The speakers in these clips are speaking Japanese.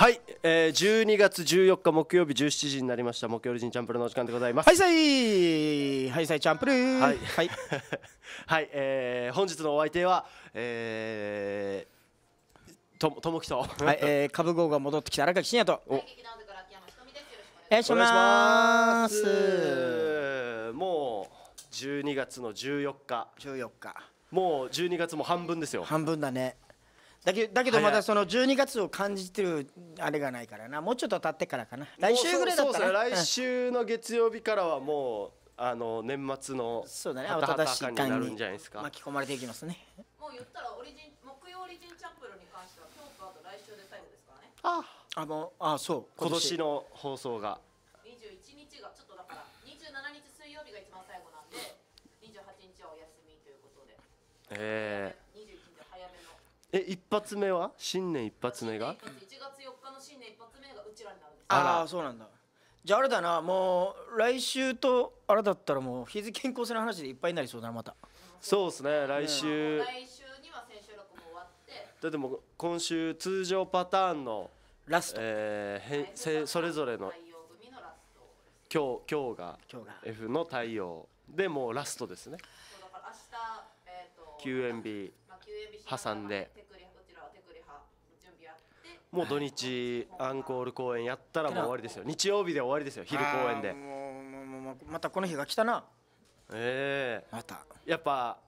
はい、えー、12月14日木曜日17時になりました木曜日人チャンプルのお時間でございますはいさいはいさいチャンプルはいはい、はい、えー、本日のお相手はえーともともきとはい、えー、株号が戻ってきた荒垣真也とお、はい、お願いしますもう十二月の十四日十四日もう十二月も半分ですよ半分だねだけだけどまだその12月を感じてるあれがないからなもうちょっと経ってからかな来週ぐらいだったら、来週の月曜日からはもうあの年末のそうだね慌ただしい感に巻き込まれていきますねもう言ったらオリジン木曜オリジンチャンプルに関しては今日とあと来週で最後ですからねああのあそう今年の放送が21日がちょっとだから27日水曜日が一番最後なんで28日はお休みということでええーえ一発目は新年一発目が1月4日の新年一発目がうちらになるんですああそうなんだじゃああれだなもう来週とあれだったらもう日付健康性の話でいっぱいになりそうだなまたそうですね来週、来週には先週録も終わってだってもう今週通常パターンのラスト、えー、へせそれぞれの今日今日が今日が F の太陽でもうラストですねだから明日、えー、と休園日挟んで もう土日アンコール公演やったらもう終わりですよ日曜日で終わりですよ昼公演でまたこの日が来たなええー、またやっぱ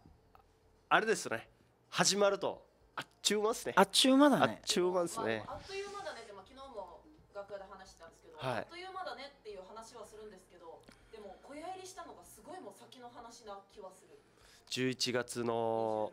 あれですね始まるとあっちゅうまっすねあっちゅうまだねあっちゅうまっすね、まあ、あっという間だねでも昨日も楽屋で話したんですけど、はい、あっという間だねっていう話はするんですけどでも小屋入りしたのがすごいもう先の話な気はする11月の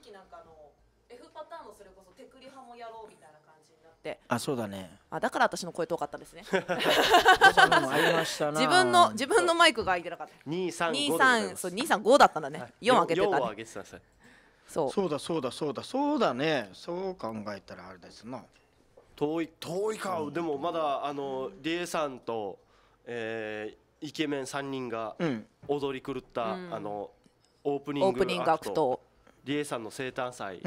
ってあそうだねあだから私の声遠かったですね自分の自分のマイクが開いてなかった235そう235だったんだね、はい、4開けてた、ね、4げてたそうそうだそうだそうだそうだねそう考えたらあれですな遠い遠いか、でもまだあの理恵さんと、えー、イケメン3人が踊り狂った、うん、あのオープニングアクト理恵さんの生誕祭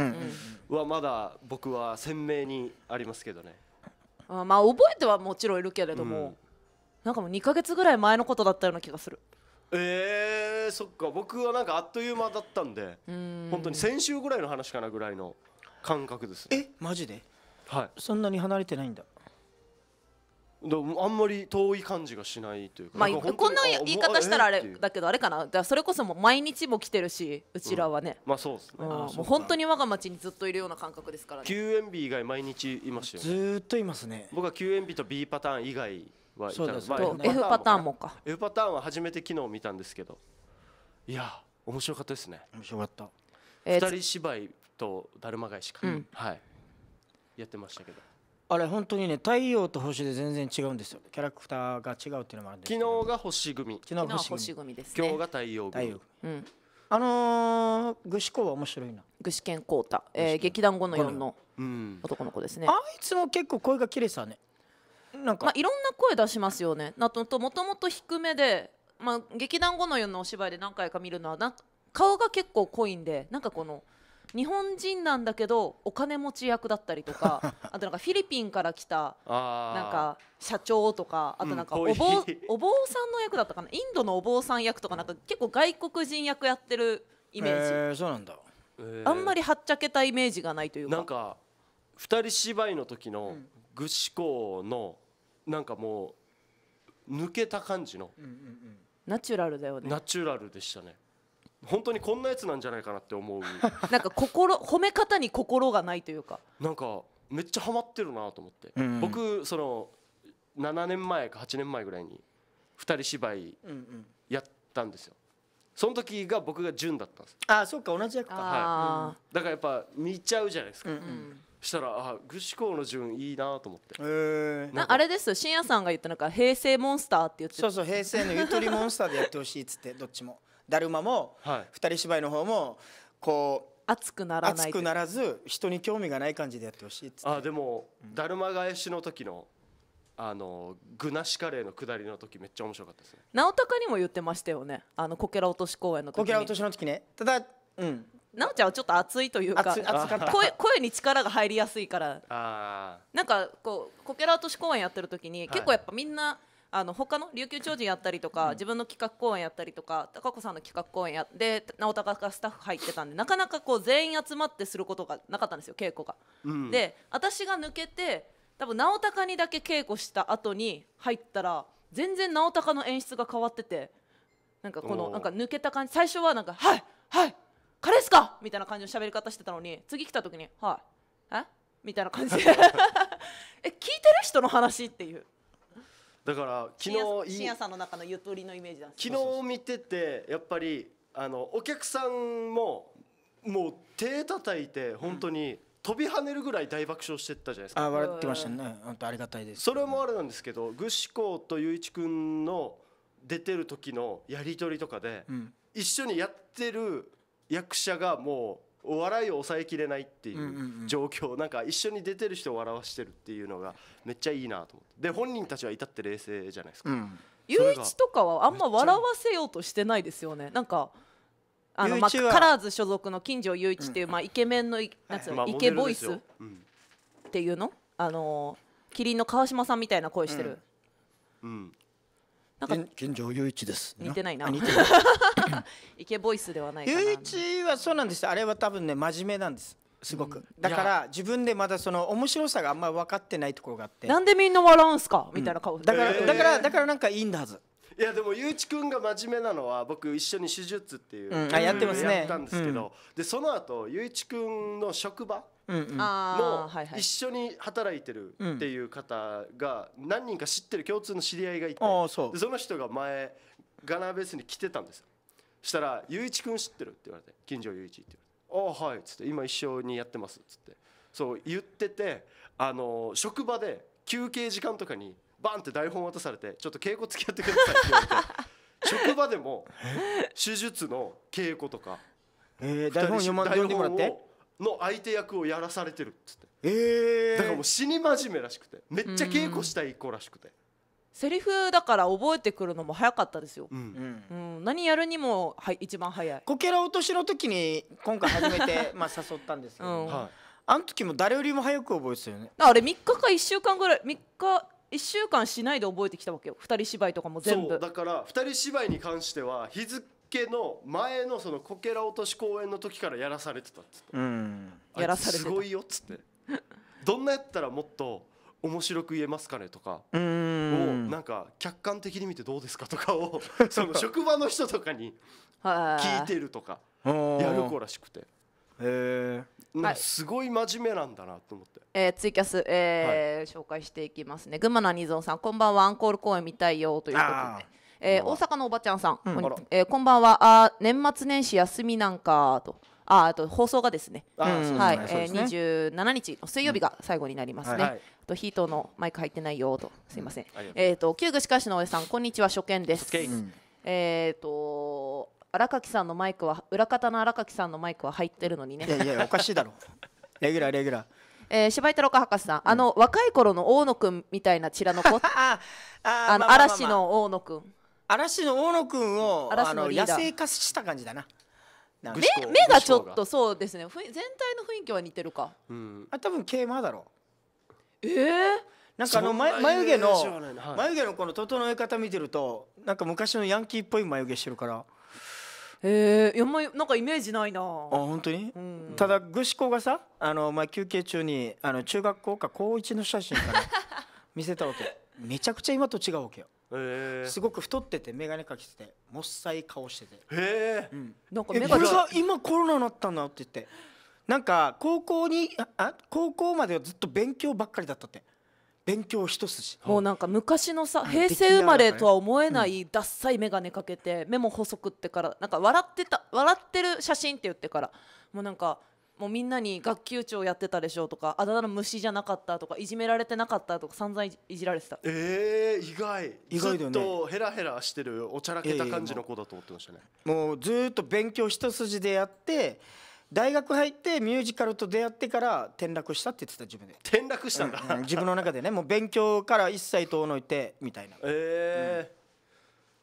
はまだ僕は鮮明にありますけどね、うん、あまあ覚えてはもちろんいるけれども、うん、なんかもう2か月ぐらい前のことだったような気がするえー、そっか僕はなんかあっという間だったんでん本当に先週ぐらいの話かなぐらいの感覚です、ね、えマジではいそんなに離れてないんだあんまり遠い感じがしないというか,、まあ、こんな言い方したらあれだけどあれかなだそれこそもう毎日も来てるしうちらはね、まあそうですね、もう本当に我が町にずっといるような感覚ですからね休園日以外毎日いましよ、ね、ずっといますね僕は休園日と B パターン以外はいたです、まあ、F パターンもか F パターンは初めて昨日見たんですけどいや面白かったですね面白かった二、人芝居とだるま返しか、はいやってましたけどあれ本当にね太陽と星で全然違うんですよキャラクターが違うっていうのもあるんですけど昨日が星組昨日が星組です、ね、今日が太陽組太陽組、うん、あのー、具志堅は面白いな具志堅浩太、えー、劇団五の4の男の子ですね、うん、あいつも結構声が綺麗さねなんか、まあ、いろんな声出しますよねなともともと低めで、まあ、劇団五の4のお芝居で何回か見るのはな顔が結構濃いんでなんかこの日本人なんだけどお金持ち役だったりとか あとなんかフィリピンから来たなんか社長とかあとなんかお坊うん、お坊さんの役だったかなインドのお坊さん役とかなんか結構外国人役やってるイメージ、そうなんだ、あんまりはっちゃけたイメージがないというかなんか二人芝居の時の具志向のなんかもう抜けた感じの、うんうんうん、ナチュラルだよねナチュラルでしたね本当にこんなやつなんじゃないかなって思う なんか心褒め方に心がないというかなんかめっちゃハマってるなと思って、うん僕その7年前か8年前ぐらいに2人芝居やったんですよ、その時が僕が純だったんですあそうか同じ役か、はい、だからやっぱ見ちゃうじゃないですか、うんうんしたらあ具志向の順いいなと思って、えあれですよ深夜さんが言ったなんか平成モンスターって言ってそうそう平成のゆとりモンスターでやってほしいっつってどっちもだるまも、はい、二人芝居の方もこう熱くならない熱くならず人に興味がない感じでやってほしいっってあでも、だるま返しの時のあの具なしカレーの下りの時めっちゃ面白かったですね直高にも言ってましたよねあのこけら落とし公演の時こけら落としの時ねただうんなおちゃんはちょっと熱いというか声声に力が入りやすいからあなんかこうこけら落とし公演やってる時に結構やっぱみんな、はいあの他の琉球超人やったりとか、自分の企画公演やったりとか高子さんの企画公演やで直高がスタッフ入ってたんでなかなかこう全員集まってすることがなかったんですよ稽古が。うん、で私が抜けて多分直高にだけ稽古した後に入ったら全然直高の演出が変わっててなんかこのなんか抜けた感じ最初はなんか「はいはい彼っすか!」みたいな感じの喋り方してたのに次来た時に「はいえみたいな感じで え聞いてる人の話っていうだから昨日深夜さんの中のゆとりのイメージなんです昨日見ててやっぱりあのお客さんももう手叩いて本当に飛び跳ねるぐらい大爆笑してたじゃないですか、あ笑ってましたね本当ありがたいですそれもあれなんですけど具志子と雄一君の出てる時のやり取りとかで、うん、一緒にやってる役者がもうお笑いを抑えきれないっていう状況、なんか一緒に出てる人を笑わしてるっていうのがめっちゃいいなと思で本人たちは至って冷静じゃないですか。雄、うん、一とかはあんま笑わせようとしてないですよね。なんかあのまあカラーズ所属の金城雄一っていう、うん、まあイケメンのイケボイスっていうの、あのキリンの川島さんみたいな声してる。うん。なんか金城雄一です。似てないな。イケボイスではないかな。雄一はそうなんです。あれは多分ね真面目なんです。すごくだから自分でまだその面白さがあんまり分かってないところがあってなんでみんな笑うんすかみたいな顔、うん、だからだからだからなんかいいんだはずいやでもゆうちくんが真面目なのは僕一緒に手術っていう、うん、あやってますねやったんですけど、うん、でその後ゆういちくんの職場うんうん、の一緒に働いてるっていう方が何人か知ってる共通の知り合いがいて、うその人が前ガナーベースに来てたんですよそしたら「ゆういちくん知ってる?」って言われて「近所ゆういち」って言われて。あはい」っつって「今一緒にやってます」っつってそう言っててあの職場で休憩時間とかにバンって台本渡されて「ちょっと稽古付き合ってください」って言われて職場でも手術の稽古とか、え台本読んでもらっての相手役をやらされてるっつって、えー、だからもう死に真面目らしくてめっちゃ稽古したい子らしくて。セリフだから覚えてくるのも早かったですよ、うんうん、何やるにもはい一番早いこけら落としの時に今回初めて まあ誘ったんですけど、うんはい、あの時も誰よりも早く覚えてたよねあれ3日か1週間ぐらい3日一週間しないで覚えてきたわけよ二人芝居とかも全部だから二人芝居に関しては日付の前のそのこけら落とし公演の時からやらされてたっつって、うん、やらされてすごいよっつってどんなやったらもっと面白く言えますかねとかをなんか客観的に見てどうですかとかを その職場の人とかに聞いてるとかやる子らしくて。へえすごい真面目なんだなと思って、はい、えー、ツイキャス、えー、はい、紹介していきますね群馬のにぞんさんこんばんはアンコール公演見たいよということで、えー、大阪のおばちゃんさん、うん、えー、こんばんはあ年末年始休みなんかと。ああと放送がですね、はい、え二27日水曜日が最後になりますね。とヒートのマイク入ってないよとすいません。えっ、と旧具歯科医の大江さんこんにちは初見です。えっ、と荒垣さんのマイクは裏方の荒垣さんのマイクは入ってるのにね。いやいやおかしいだろ。レギュラーレギュラー。えー、柴井太郎博士さん、あの、若い頃の大野君みたいなチラのコ ああの、嵐の大野君嵐の大野君をあの野生化した感じだな目目がちょっとそうですね全体の雰囲気は似てるか、うん、あ多分桂馬だろええーなんかあの眉毛の眉毛のこの整え方見てるとなんか昔のヤンキーっぽい眉毛してるからええやまなんかイメージないなあ本当に、うん、ただ具志子がさあの、まあ、休憩中にあの中学校か高1の写真から見せたわけめちゃくちゃ今と違うわけよすごく太ってて眼鏡かけててもっさい顔しててへえ、うん、なんか目がこれが今コロナになったんだって言ってなんか高校にあ高校まではずっと勉強ばっかりだったって勉強一筋もうなんか昔のさ平成生まれとは思えないダッサい眼鏡かけて目も細くってからなんか笑ってた笑ってる写真って言ってからもうなんかもうみんなに学級長やってたでしょうとかあだ名の虫じゃなかったとかいじめられてなかったとか散々いじられてたええ、意外意外だよねずっとヘラヘラしてるおちゃらけた感じの子だと思ってましたねもうずっと勉強一筋でやって大学入ってミュージカルと出会ってから転落したって言ってた自分で転落したんだ、う自分の中でねもう勉強から一切遠のいてみたいなええー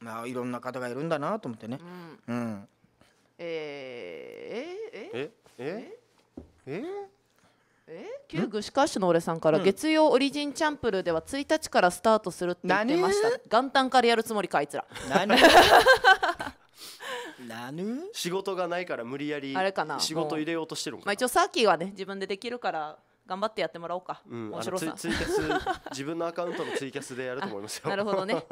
まあいろんな方がいるんだなと思ってねうん、えん、えー、えええええええ旧具志会市の俺さんから、月曜オリジンチャンプルーでは1日からスタートするって言ってました元旦からやるつもりかあいつら何 何仕事がないから無理やりあれかな仕事入れようとしてるんかまあ一応サーキーはね自分でできるから頑張ってやってもらおうか、うん、面白ツツイキャス自分のアカウントのツイキャスでやると思いますよ なるほどね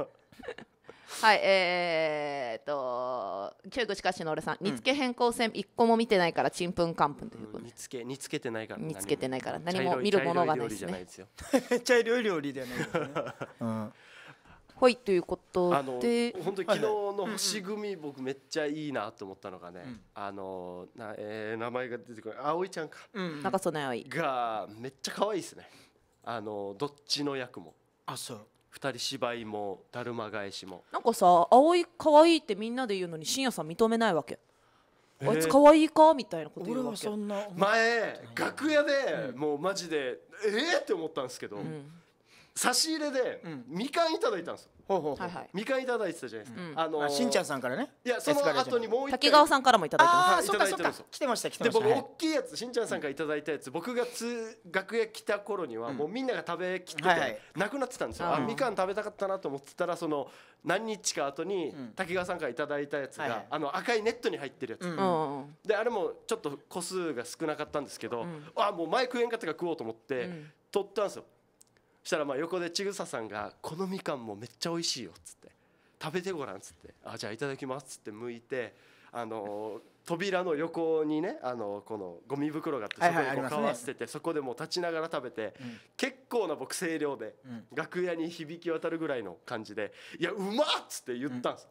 はいえー、っと中国しかしの俺さん煮付け変更戦一個も見てないからちんぷんかんぷんということ煮付け煮付けてないから煮付けてないから何も見るものがないですね茶色い料理じゃないですよういということで本当に昨日の星組、僕めっちゃいいなと思ったのがね、うん、あのな、えー、名前が出てこない葵ちゃんか、うん、中曽根葵がめっちゃ可愛いですねあのどっちの役もあそう2人芝居もだるま返しもなんかさ葵可愛いってみんなで言うのに深也さん認めないわけあいつ可愛いかみたいなこと言うわけ前楽屋でもうマジでええって思ったんですけど、差し入れでみかんいただいたんですよほうほはいはい未完いただいてたじゃないですか、あのー、あしんちゃんさんからねいやその後にもう一回滝川さんからもいただいてますあい、そっかそっか来てました来てましたで僕、はい、大きいやつしんちゃんさんからいただいたやつ僕がつ楽屋来た頃には、もうみんなが食べきってて、はいなくなってたんですよ、あみかん食べたかったなと思ってたらその何日か後に滝川さんからいただいたやつが、はいはい、あの赤いネットに入ってるやつ、うんであれもちょっと個数が少なかったんですけど、うん、あもうマイクエンカとか食おうと思って、取ったんですよしたらまあ横でちぐささんが「このみかんもめっちゃ美味しいよ」っつって「食べてごらん」っつって「あじゃあいただきます」っつって向いてあの扉の横にねあのこのゴミ袋があってそこにかわせててそこでもう立ちながら食べて結構な僕声量で楽屋に響き渡るぐらいの感じで「いやうまっ!」っつって言ったんです。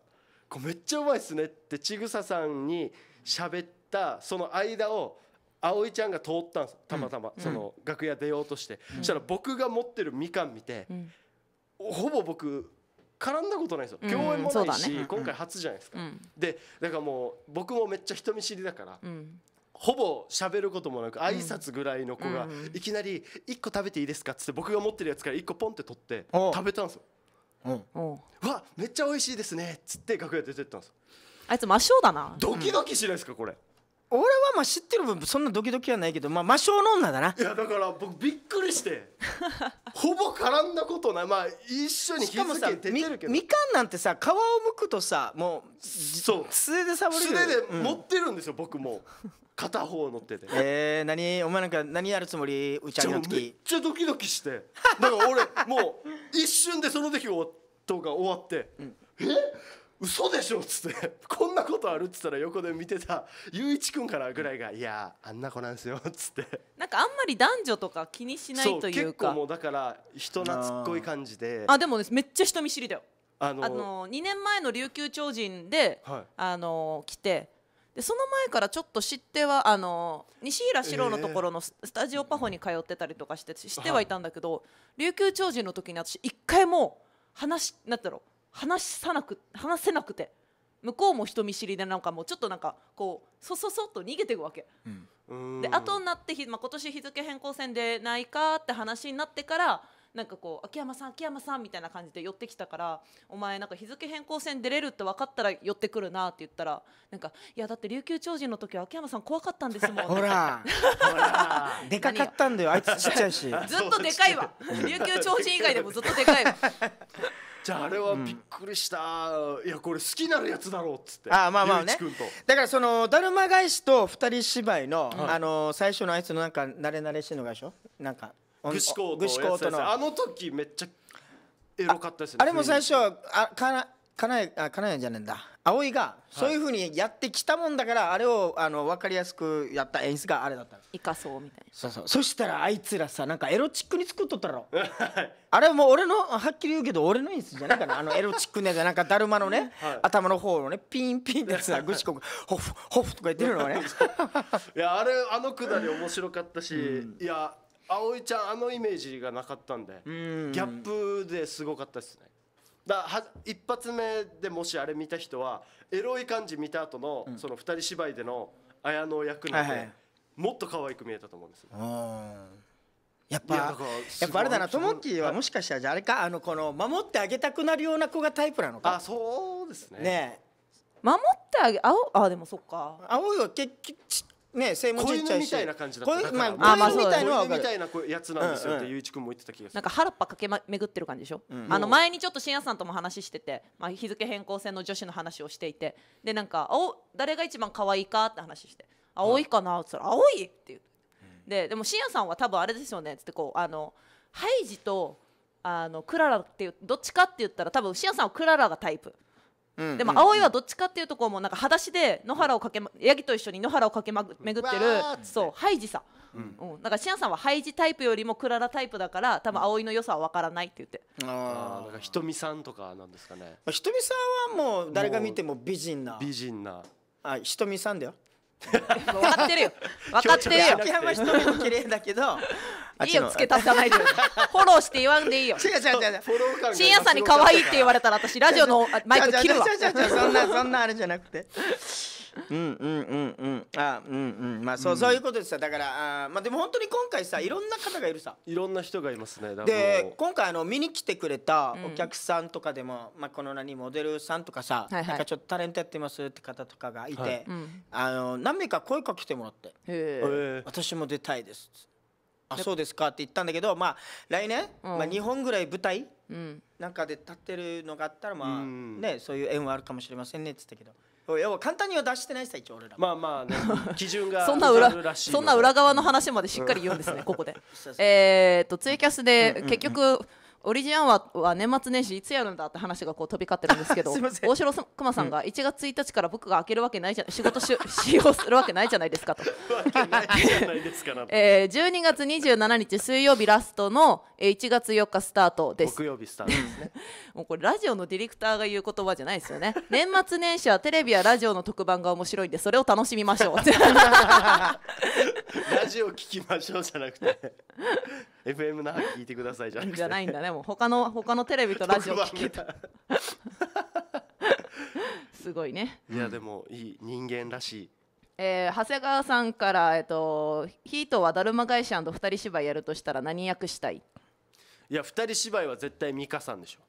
こめっちゃうまいっすねってちぐささんに喋ったその間を葵ちゃんが通ったんたまたま、その楽屋出ようとして、そしたら僕が持ってるみかん見て、ほぼ僕絡んだことないですよ、共演もないし、今回初じゃないですか、でだからもう僕もめっちゃ人見知りだから、ほぼ喋ることもなく挨拶ぐらいの子がいきなり「1個食べていいですか?」っつって僕が持ってるやつから1個ポンって取って食べたんですよ。うん、わめっちゃ美味しいですねっつって楽屋出てったんですよ。あいつ真っ白だなドキドキしないですかこれ、俺はまあ知ってる分そんなドキドキはないけどまあ魔性の女だないやだから僕びっくりして ほぼ絡んだことないまあ一緒に日付出てるけどみかんなんてさ皮をむくとさもうそう素手で触れる素手で持ってるんですよ、うん、僕も片方乗っててえー、何お前なんか何やるつもりうちゃんの時めっちゃドキドキしてだから俺もう一瞬でその時終わが終わって、うん、え嘘でしょっつってこんなことあるっつったら横で見てた雄一君からぐらいが「いやあんな子なんですよ」っつってなんかあんまり男女とか気にしないというか結構もうだから人懐っこい感じであでも、ね、めっちゃ人見知りだよあのあの2年前の琉球超人で、はい、あの来てでその前からちょっと知ってはあの西平四郎のところのスタジオパフォに通ってたりとかして知ってはいたんだけど、はい、琉球超人の時に私一回も話なてだろう話さなく話せなくて向こうも人見知りでなんかもうちょっとなんかこうそそそっと逃げていくわけ、うん、で後になってひ、まあ、今年日付変更戦でないかって話になってからなんかこう秋山さん秋山さんみたいな感じで寄ってきたからお前なんか日付変更戦出れるって分かったら寄ってくるなって言ったらなんかいやだって琉球超人の時は秋山さん怖かったんですもん ほらでかかったんだよあいつちっちゃいし ずっとでかいわ 琉球超人以外でもずっとでかいわじゃああれはびっくりした、うん、いやこれ好きなるやつだろうっつってああまあまあねだからその「だるま返し」と二人芝居の、はい、あの最初のあいつのなんか慣れ慣れしいのがでしょなんかぐしこートのあの時めっちゃエロかったですねあれも最初あかなかなえあかなえじゃねえんだ葵がそういうふうにやってきたもんだから、あれをあの分かりやすくやった演出があれだったいかそうみたいなそうそうそしたらあいつらさなんかエロチックに作っとったろ あれもう俺のはっきり言うけど俺の演出じゃないかなあのエロチックねじゃなんかだるまのね、はい、頭の方のねピンピンってさ ぐしこく、ホフホフとか言ってるのねいやあれあのくだり面白かったし、うん、いや葵ちゃんあのイメージがなかったんでギャップですごかったですねだは一発目でもしあれ見た人はエロい感じ見た後の、うん、その二人芝居での綾野役なんで、はいはい、もっと可愛く見えたと思うんですよ。やっぱやっぱあれだなともっきはもしかしたらじゃあれかあのこの守ってあげたくなるような子がタイプなのかあそうですねね守ってあげあおあでもそっか青いは結局ね声もちっちゃいし子犬みたいな感じだったあ、まあ、子犬みたいなやつなんですよってゆういちくんも言ってた気がするなんか原っぱかけ、ま、巡ってる感じでしょ、うん、あの前にちょっと深夜さんとも話してて、まあ、日付変更戦の女子の話をしていてでなんかお誰が一番可愛いかって話して「青いかな?」ってったら「青い!」って言っででも深夜さんは多分あれですよねつってこうあのハイジとあのクララっていうどっちかって言ったら多分深夜さんはクララがタイプ。うん、でも葵はどっちかっていうとこもなんか裸足で野原をかけ、ま、ヤギと一緒に野原をかけ、ま、巡ってるそうハイジさ、うんうん、だかシアンさんはハイジタイプよりもクララタイプだから多分葵の良さは分からないって言ってああなんかひとみさんとかなんですかね、まあ、ひとみさんはもう誰が見ても美人な美人なあひとみさんだよ 分かってるよ分かってるよ秋山ひとみも綺麗だけどいいよ、つけ足さないで。フォローして言わんでいいよ。違う違う違う。フォロー深夜さんに可愛いって言われたら、私、ラジオのマイク切るわ。違う違う違う、そんな、そんなあれじゃなくて。うんうんうんうんあうんうんまあそう、うん、そういうことですだからあまあでも本当に今回さいろんな方がいるさいろんな人がいますねで今回あの見に来てくれたお客さんとかでも、うん、まあこの何モデルさんとかさ、はいはい、なんかちょっとタレントやってますって方とかがいて、はい、あの何名か声かけてもらって私も出たいですあそうですかって言ったんだけどまあ来年、まあ、2本ぐらい舞台なんかで立ってるのがあったらまあねそういう縁はあるかもしれませんねっつったけど。要は簡単には出してないさ一応俺らまあまあね基準が そんな裏そんな裏側の話までしっかり言うんですねここでえっとツイキャスで結局オリジンはは年末年始いつやるんだって話がこう飛び交ってるんですけど 大城まさんが1月1日から僕が開けるわけないじゃ、仕事し使用するわけないじゃないですかと。えー、12月27日水曜日ラストの、えー、1月4日スタートです。木曜日スタートですね もうこれラジオのディレクターが言う言葉じゃないですよね。年末年始はテレビやラジオの特番が面白いんでそれを楽しみましょう。ジオ聞きましょうじゃなくて FM の話聞いてくださいじゃなくてじゃないんだねもう他の他のテレビとラジオ 聞けた すごいねいやでもいい人間らしいえー、長谷川さんから、えっと「ヒートはだるま社し二人芝居やるとしたら何役したい?」いや二人芝居は絶対美香さんでしょ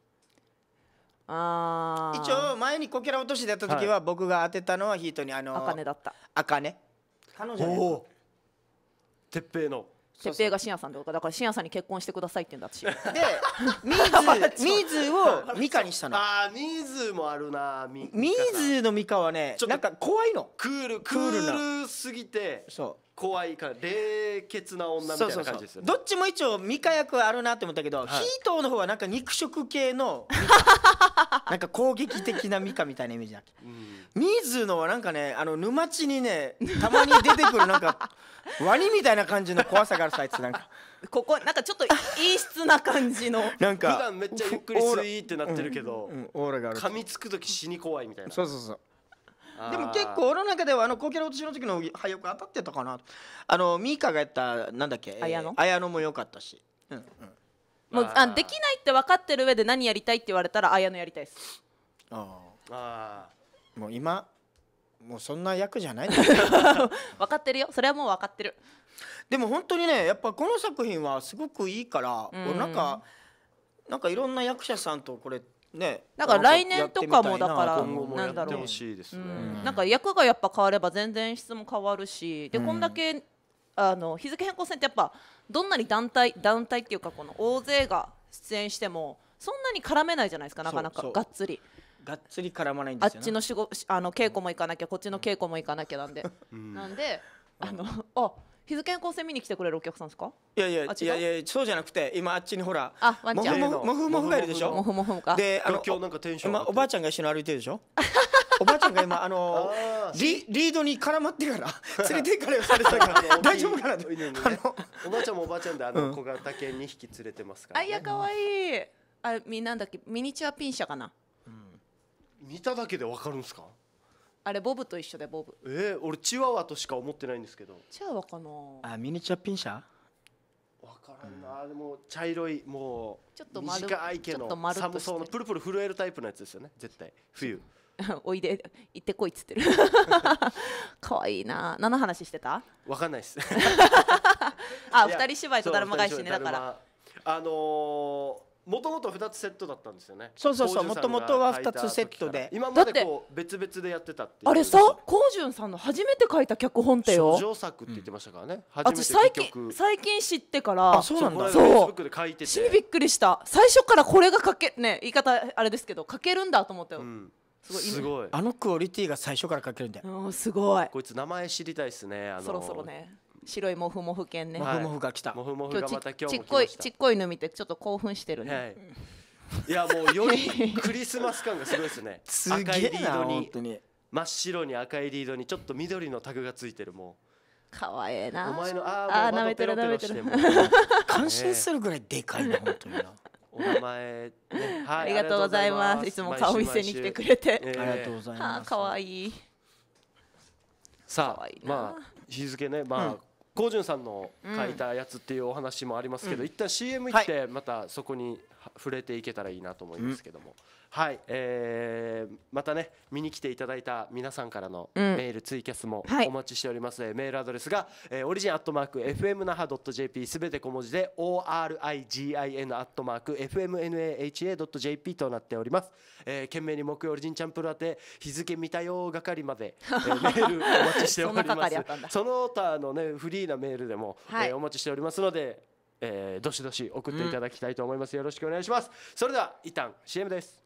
あ一応前にこけら落としでやった時は僕が当てたのはヒートにあの茜かねだったあかね彼女鉄平の鉄平がしんやさんとかだからしんやさんに結婚してくださいって言うんだしでミ ーズミーズ をミカにしたのああミーズもあるなミミーズのミカはねなんか怖いのクールクールすぎてそう怖いから冷血な女みたいな感じですよねどっちも一応ミカ役あるなって思ったけど、はい、ヒートの方はなんか肉食系の なんか攻撃的なミカみたいなイメージだっけ、うん水野はなんかねあの沼地にねたまに出てくるなんか ワニみたいな感じの怖さがあるさあいつなんか。ここなんかちょっと異質な感じの なんか普段めっちゃゆっくりスイーってなってるけど、うんうん、オーラがある噛みつく時死に怖いみたいなそうそうそうでも結構俺の中ではあの高級なと年の時の俳句当たってたかなあのミカがやったなんだっけ綾野綾野も良かったし、うんうんもうあできないって分かってる上で何やりたいって言われたら綾野やりたいですああもう今もうそんな役じゃない 分かってるよそれはもう分かってるでも本当にねやっぱこの作品はすごくいいから、うんうなんかなんかいろんな役者さんとこれね、んか来年とかもだからなんだろう、なんか役がやっぱ変われば全然質も変わるしで、うん、こんだけあの日付変更戦ってやっぱどんなに団体団体っていうかこの大勢が出演してもそんなに絡めないじゃないですかなかなかがっつりがっつり絡まないんですよ、ね、あっちのしごあの稽古も行かなきゃこっちの稽古も行かなきゃなんで、うん、なんであの、あ日付健康戦見に来てくれるお客さんですかいやいやいやいやそうじゃなくて今あっちにほらあモフモフがいるでしょモフモフかであの今日なんかテンション今おばあちゃんが一緒に歩いてるでしょおばあちゃんが今あのリリードに絡まってから連れて行かれされたから大丈夫かなって、ね、おばあちゃんもおばあちゃんであの小型犬2匹連れてますから、ね、あいや可愛いあれみなんだっけミニチュアピンシャかな見ただけでわかるんですかあれボブと一緒でボブえー、俺チワワとしか思ってないんですけどチワワかなあミニチュアピンシャわからんな、うん、でも茶色いもうちょっと短い毛の寒そうなプルプル震えるタイプのやつですよね絶対冬 おいで行ってこいっつってる 可愛いな何の話してたわかんないっす あ二人芝居とだるま返しねだからあのーもともと二つセットだったんですよねそうそうそうもともとは二つセットで今までこう別々でやってたってあれさこうじゅんさんの初めて書いた脚本ってよ書作って言ってましたからね、うん、最近最近知ってからあそうなんだそう死にびっくりした最初からこれが書けね言い方あれですけど書けるんだと思ったよ、すごいあのクオリティが最初から書けるんだよすごいこいつ名前知りたいですねあのそろそろね白いモフモフ犬ねモフモフが来た、モフモフがまた今日ちっこいちっこいの見てちょっと興奮してるね、はいいやもうより クリスマス感がすごいですねすげえな赤いリードに真っ白に赤いリードにちょっと緑のタグがついてるもうかわええなお前のああ舐めてる舐めてる感心するぐらいでかいな 本当になお名前、ね、はい、ありがとうございますいつも顔見せに来てくれて、えー、ありがとうございます可愛いさあまあ日付ねまあ、うん高潤さんの書いたやつっていうお話もありますけど、うん、一旦 CM 行ってまたそこに触れていけたらいいなと思いますけども。うんはい、えー、またね見に来ていただいた皆さんからのメール、ツイキャスもお待ちしておりますので、メールアドレスが、えー、オリジンアットマーク fmnaha.jp すべて小文字で origin アットマーク fmnaha.jp となっております、えー、懸命に木曜オリジンチャンプル宛て日付見たよ係まで、えー、メールお待ちしておりますその他のねフリーなメールでも、はい、えー、お待ちしておりますのでえー、どしどし送っていただきたいと思います、うん、よろしくお願いしますそれでは一旦 CM です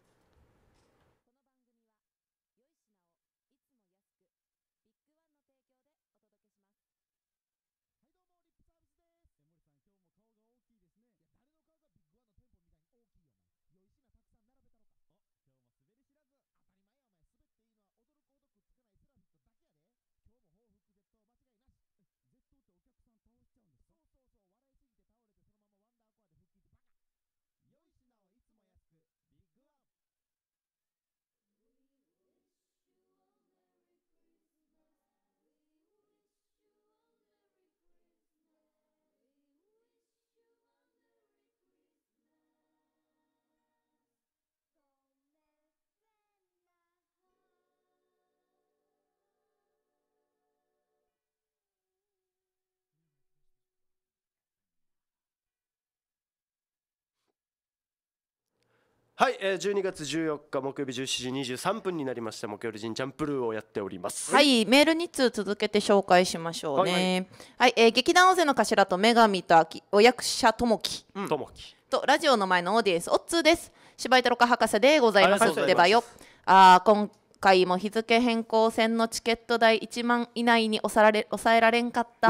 はい、えー、十二月十四日木曜日十七時二十三分になりました木曜日人ジャンプルーをやっておりますはいメール二通続けて紹介しましょうねはい、はい、えー、劇団大勢の頭と女神と秋お役者ともきともきとラジオの前のオーディエンスオッツーです芝居太郎か博士でございますでばよあ今回も日付変更戦のチケット代1万以内に抑られ抑えられんかった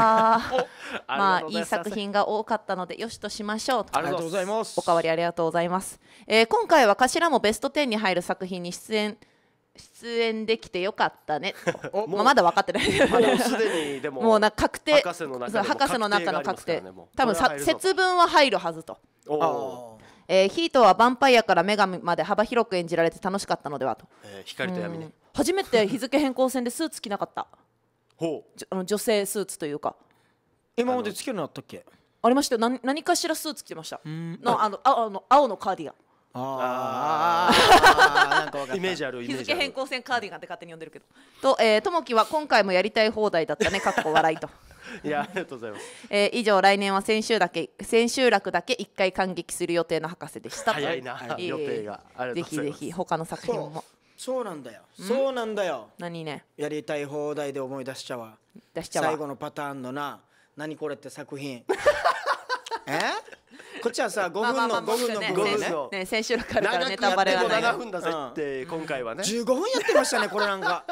まあいい作品が多かったのでよしとしましょうありがとうございますおかわりありがとうございます、えー、今回は頭もベスト10に入る作品に出演出演できてよかったねまあ、まだ分かってない もうな確定博士の中の確定、ね、多分さ節分は入るはずとえー、ヒートはヴァンパイアから女神まで幅広く演じられて楽しかったのではと、えー、光と闇ね、うん、初めて日付変更戦でスーツ着なかったほうあの女性スーツというか今までつけるのあったっけありましたよ何何かしらスーツ着てましたのあのあの青のカーディガンああなんかイメージある日付変更戦カーディガンって勝手に呼んでるけどと、えー、ともきは今回もやりたい放題だったねかっこ笑いといやありがとうございます、えー、以上来年は千秋楽千秋楽だけ一回感激する予定の博士でした早いな、えー、予定がぜひぜひ他の作品もそうなんだよそうなんだよ何ねやりたい放題で思い出しちゃわ出しちゃわ最後のパターンのな何これって作品 えこっちはさ五分の五分の5分のね先週からネタバレが長分だぜって今回はね十五分やってましたねこれなんか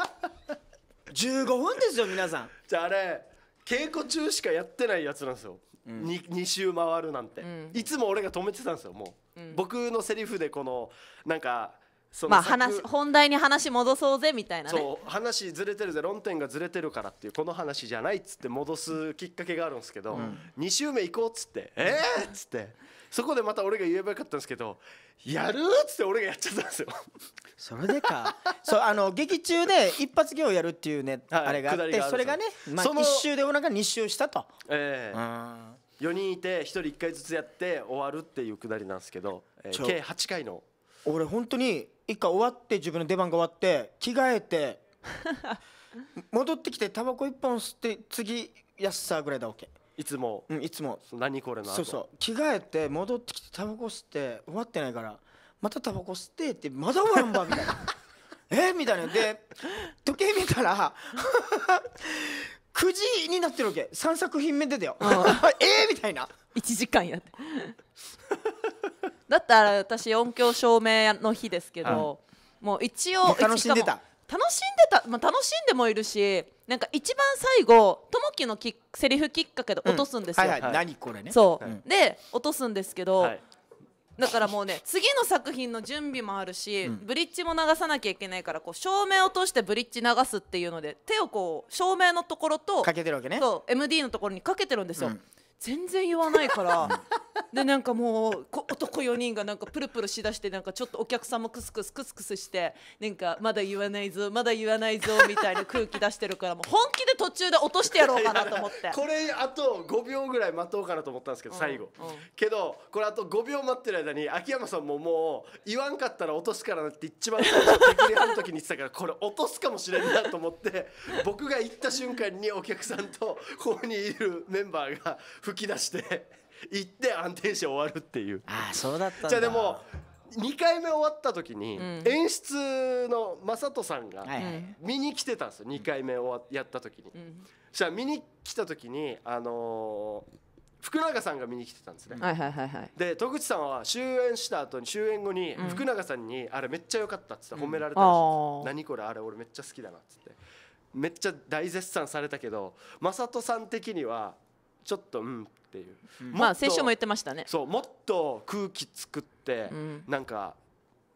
15分ですよ皆さんじゃあれ稽古中しかやってないやつなんですよ、うん、2, 2周回るなんて、うん、いつも俺が止めてたんですよもう、うん、僕のセリフでこのなんかそのまあ話本題に話戻そうぜみたいな、ね、そう話ずれてるぜ論点がずれてるからっていうこの話じゃないっつって戻すきっかけがあるんですけど、うん、2周目行こうっつって「ええー!」っつって。そこでまた俺が言えばよかったんですけどやるっつって俺がやっちゃったんですよそれでか そうあの劇中で一発芸をやるっていうね、はい、あれがあってそれがね、まあ、1周でお腹2周したとええー、4人いて1人1回ずつやって終わるっていうくだりなんですけど、えー、計8回の俺本当に1回終わって自分の出番が終わって着替えて 戻ってきてタバコ1本吸って次安さぐらいだわけいつも、うん、いつも何これのそうそう着替えて戻ってきてタバコ吸って終わってないからまたタバコ吸ってってまだ終わるんばみたいな えみたいなで時計見たら9時になってるわけ3作品目出てよ えみたいな1時間やってだったら私音響照明の日ですけど、もう一応楽しんでた楽しんでた、まあ、楽しんでもいるしなんか一番最後ともきのきセリフきっかけで落とすんですよ。はいはい、何これねそう、はい、で落とすんですけど、はい、だからもうね次の作品の準備もあるし、うん、ブリッジも流さなきゃいけないからこう照明をとしてブリッジ流すっていうので手をこう照明のところとかけてるわけねそう MD のところにかけてるんですよ。うん、全然言わないから でなんかもう男4人がなんかプルプルしだしてなんかちょっとお客さんもクスクスクスクスしてなんかまだ言わないぞまだ言わないぞみたいな空気出してるからもう本気で途中で落としてやろうかなと思ってこれあと5秒ぐらい待とうかなと思ったんですけど最後、うんうん、けどこれあと5秒待ってる間に秋山さんももう言わんかったら落とすからなって一番最初手切りの時に言ってたからこれ落とすかもしれんなと思って 僕が行った瞬間にお客さんとここにいるメンバーが吹き出して。行って安定して終わるっていうああそうだったんだじゃあでも2回目終わった時に演出の正人さんが見に来てたんですよ2回目をやった時に。そしたら見に来た時にあのー福永さんが見に来てたんですね。はいはいはいはい、で徳地さんは終演した後に終演後に福永さんに、あれめっちゃ良かったっつって褒められたらしい、うん、何これあれ俺めっちゃ好きだなっつってめっちゃ大絶賛されたけど正人さん的にはちょっとうんっていう、うん、まあ先週も言ってましたねそうもっと空気作って、うん、なんか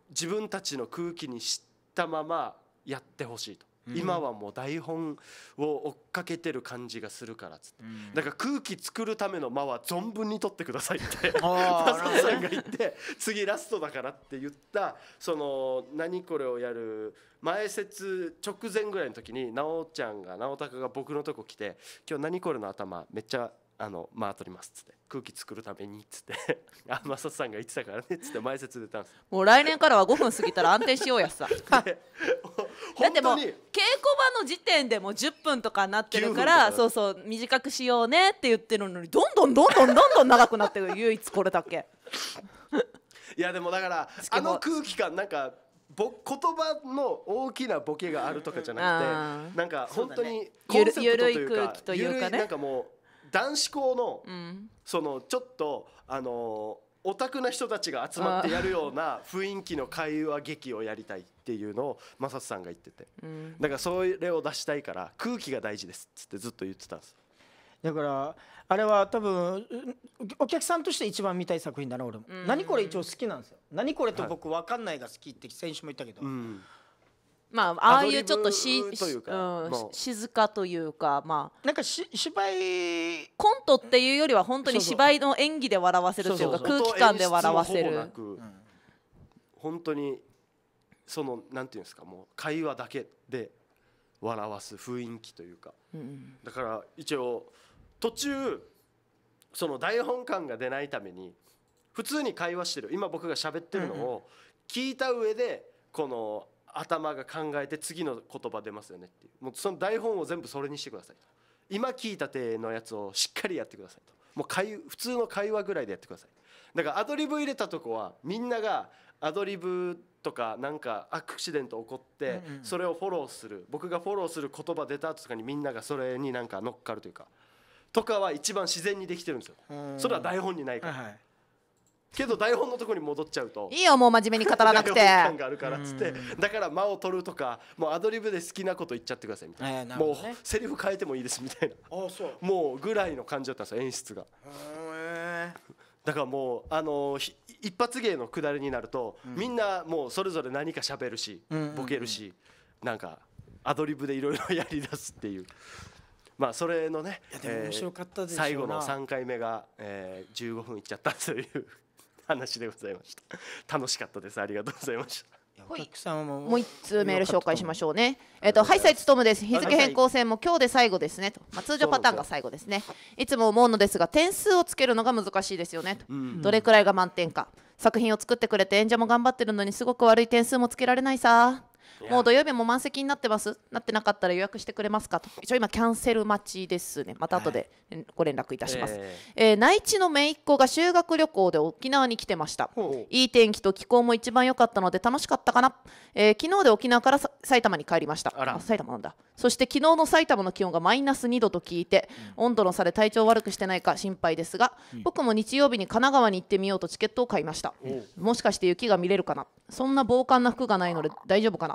自分たちの空気にしたままやってほしいと、うん、今はもう台本を追っかけてる感じがするからつって、うん、だから空気作るための間は存分に取ってくださいってマ サさんが言って次ラストだからって言ったその何これをやる前説直前ぐらいの時に奈緒ちゃんが直隆が僕のとこ来て今日何これの頭めっちゃあのまあ取りますっつって空気作るためにっつって あマサさんが言ってたからねっつって 前説出たんですもう来年からは5分過ぎたら安定しようやさ だってもう稽古場の時点でもう10分とかなってるからそうそう短くしようねって言ってるのにどんどんどんどんどんどん長くなってる唯一これだけいやでもだからあの空気感なんかぼ言葉の大きなボケがあるとかじゃなくて、なんか本当にコンセプトというか、ゆるい空気というかねなんかもう男子校の、うん、そのちょっとあのオタクな人たちが集まってやるような雰囲気の会話劇をやりたいっていうのを正ささんが言ってて、うん、だからそれを出したいから空気が大事ですっつってずっと言ってたんですだからあれは多分お客さんとして一番見たい作品だな俺も、うん、何これ一応好きなんですよ何これと僕分かんないが好きって選手も言ったけど、うんまあああいうちょっとし、うん、静かというかまあなんかし芝居コントっていうよりは本当に芝居の演技で笑わせるというか空気感で笑わせる、うく本当にそのなんていうんですかもう会話だけで笑わす雰囲気というか、うん、だから一応途中その台本感が出ないために普通に会話してる今僕が喋ってるのを聞いた上でこの頭が考えて次の言葉出ますよねっていうもうその台本を全部それにしてくださいと今聞いた手のやつをしっかりやってくださいともう会普通の会話ぐらいでやってくださいだからアドリブ入れたとこはみんながアドリブとかなんかアクシデント起こってそれをフォローする僕がフォローする言葉出た後とかにみんながそれになんか乗っかるというかとかは一番自然にできてるんですよそれは台本にないからけど台本のとこに戻っちゃうといいよもう真面目に語らなくて感があるからっつってだから間を取るとかもうアドリブで好きなこと言っちゃってくださいみたいなえーなね、もうセリフ変えてもいいですみたいなもうぐらいの感じだったんですよ演出が。えだからもうあの一発芸のくだりになると、うん、みんなもうそれぞれ何か喋るし、うんうん、ボケるしなんかアドリブでいろいろやりだすっていう。まあそれのね、最後の3回目が、えー、15分いっちゃったという話でございました。楽しかったです。ありがとうございました。さんもう1通メール紹介しましょうね。えっ、ー、と、はい、サイツトムです。日付変更戦も今日で最後ですねと。まあ、通常パターンが最後ですね。いつも思うのですが、点数をつけるのが難しいですよねと。どれくらいが満点か。作品を作ってくれて演者も頑張ってるのにすごく悪い点数もつけられないさ。もう土曜日も満席になってますなってなかったら予約してくれますかと一応今キャンセル待ちですねまた後でご連絡いたします、はい、えー、内地の姪っ子が修学旅行で沖縄に来てましたいい天気と気候も一番良かったので楽しかったかな、えー、昨日で沖縄から埼玉に帰りましたあ埼玉なんだそして昨日の埼玉の気温がマイナス2度と聞いて、うん、温度の差で体調悪くしてないか心配ですが、うん、僕も日曜日に神奈川に行ってみようとチケットを買いましたもしかして雪が見れるかなそんな防寒な服がないので大丈夫かな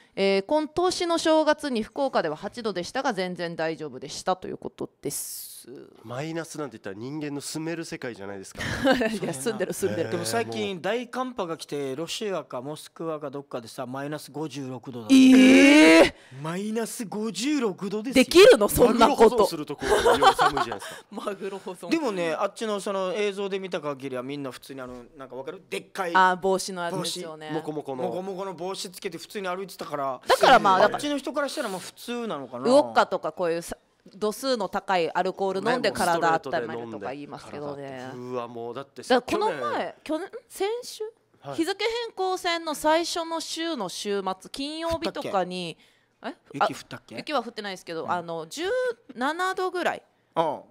えー、今年の正月に福岡では8度でしたが全然大丈夫でしたということですマイナスなんて言ったら人間の住める世界じゃないですか いや住んでる住んでる、えー、でも最近大寒波が来てロシアかモスクワかどっかでさマイナス56度だええー、マイナス56度ですできるのそんなことするとこ寒いじゃないですか マグロ保存でもねあっちのその映像で見た限りはみんな普通にあのなんかわかるでっかいあ帽子のあれですよねもこもこのもこもこの帽子つけて普通に歩いてたからからだからまあだからこちの人からしたらまあ普通なのかなウォッカとかこういう度数の高いアルコール飲んで体温めるとか言いますけどねうわもうだってだこの前去年先週、はい、日付変更線の最初の週の週末金曜日とかにえ雪降ったっけ雪は降ってないですけど、うん、あの17度ぐらい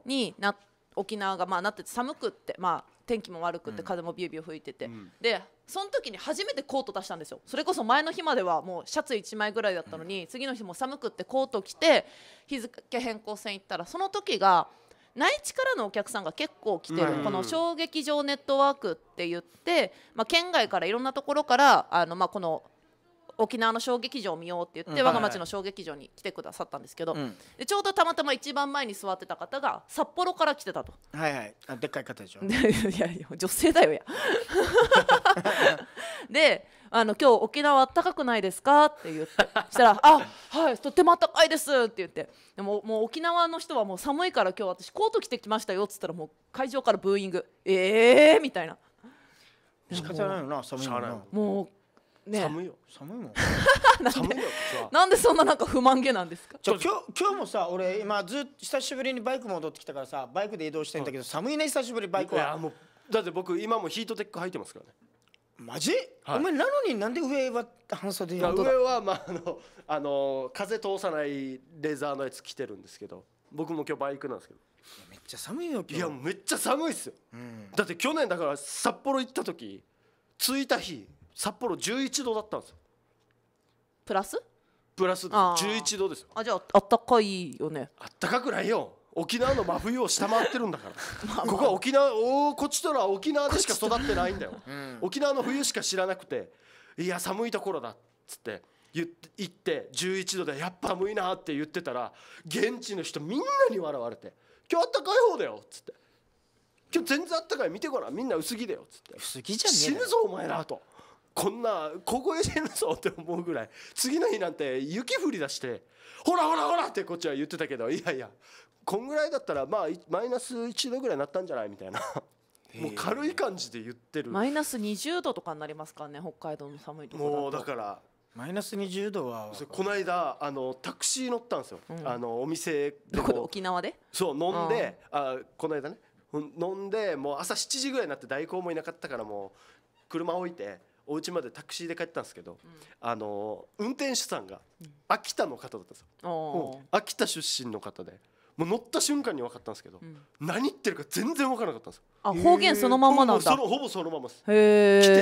にな沖縄がまあなってて寒くってまあ天気も悪くて風もビュービュー吹いてて、うん、でその時に初めてコート出したんですよそれこそ前の日まではもうシャツ1枚ぐらいだったのに、次の日も寒くってコート着て日付変更線行ったらその時が内地からのお客さんが結構来てる、この衝撃場ネットワークって言って、まあ、県外からいろんなところからあの、まあ、この沖縄の小劇場見ようって言って、我が町の小劇場に来てくださったんですけど、でちょうどたまたま一番前に座ってた方が札幌から来てたとはいはいあでっかい方でしょ いやいや女性だよや であの今日沖縄あったかくないですかって言ってしたら「あはいとってもあったかいです」って言ってでももう沖縄の人はもう寒いから今日私コート着てきましたよっつったらもう会場からブーイング「ええー!」みたいな。仕方ないよな寒いもうね寒いよ寒いもん 寒いよっなんでそんななんか不満げなんですかちょ今日今日もさ俺今ずっと久しぶりにバイク戻ってきたからさバイクで移動してんだけど、寒いね久しぶりバイクいはやもうだって僕今もヒートテック履いてますからねマジ、はいお前なのになんで上は半袖や上はまああの あの風通さないレザーのやつ着てるんですけど僕も今日バイクなんですけどめっちゃ寒いよ今いやめっちゃ寒いっすようんだって去年だから札幌行った時着いた日札幌11度だったんですよプラスプラスあ11度ですよあじゃああったかいよねあったかくないよ沖縄の真冬を下回ってるんだから ここは沖縄おこっちとら沖縄でしか育ってないんだようん沖縄の冬しか知らなくて「いや寒いところだ」っつって言って行って11度で「やっぱ寒いな」って言ってたら現地の人みんなに笑われて「今日あったかい方だよ」っつって「今日全然あったかい見てごらんみんな薄着だよ」っつって「薄着じゃねえ死ぬぞお前ら」とこんな凍えてるぞって思うぐらい次の日なんて雪降りだしてほらほらほらってこっちは言ってたけどいやいやこんぐらいだったらまあマイナス1度ぐらいになったんじゃないみたいなもう軽い感じで言ってるマイナス20度とかになりますからね北海道の寒いところもうだからマイナス20度はこの間あのタクシー乗ったんですよ、うん、あのお店どこで沖縄でそう飲んで、うん、あこの間ね飲んでもう朝7時ぐらいになって代行もいなかったからもう車置いてお家までタクシーで帰ったんですけど、あの運転手さんが秋田の方だったんですよ、秋田出身の方で。もう乗った瞬間に分かったんですけど、うん、何言ってるか全然分からなかったんですあ方言そのままなんだほぼそのままです来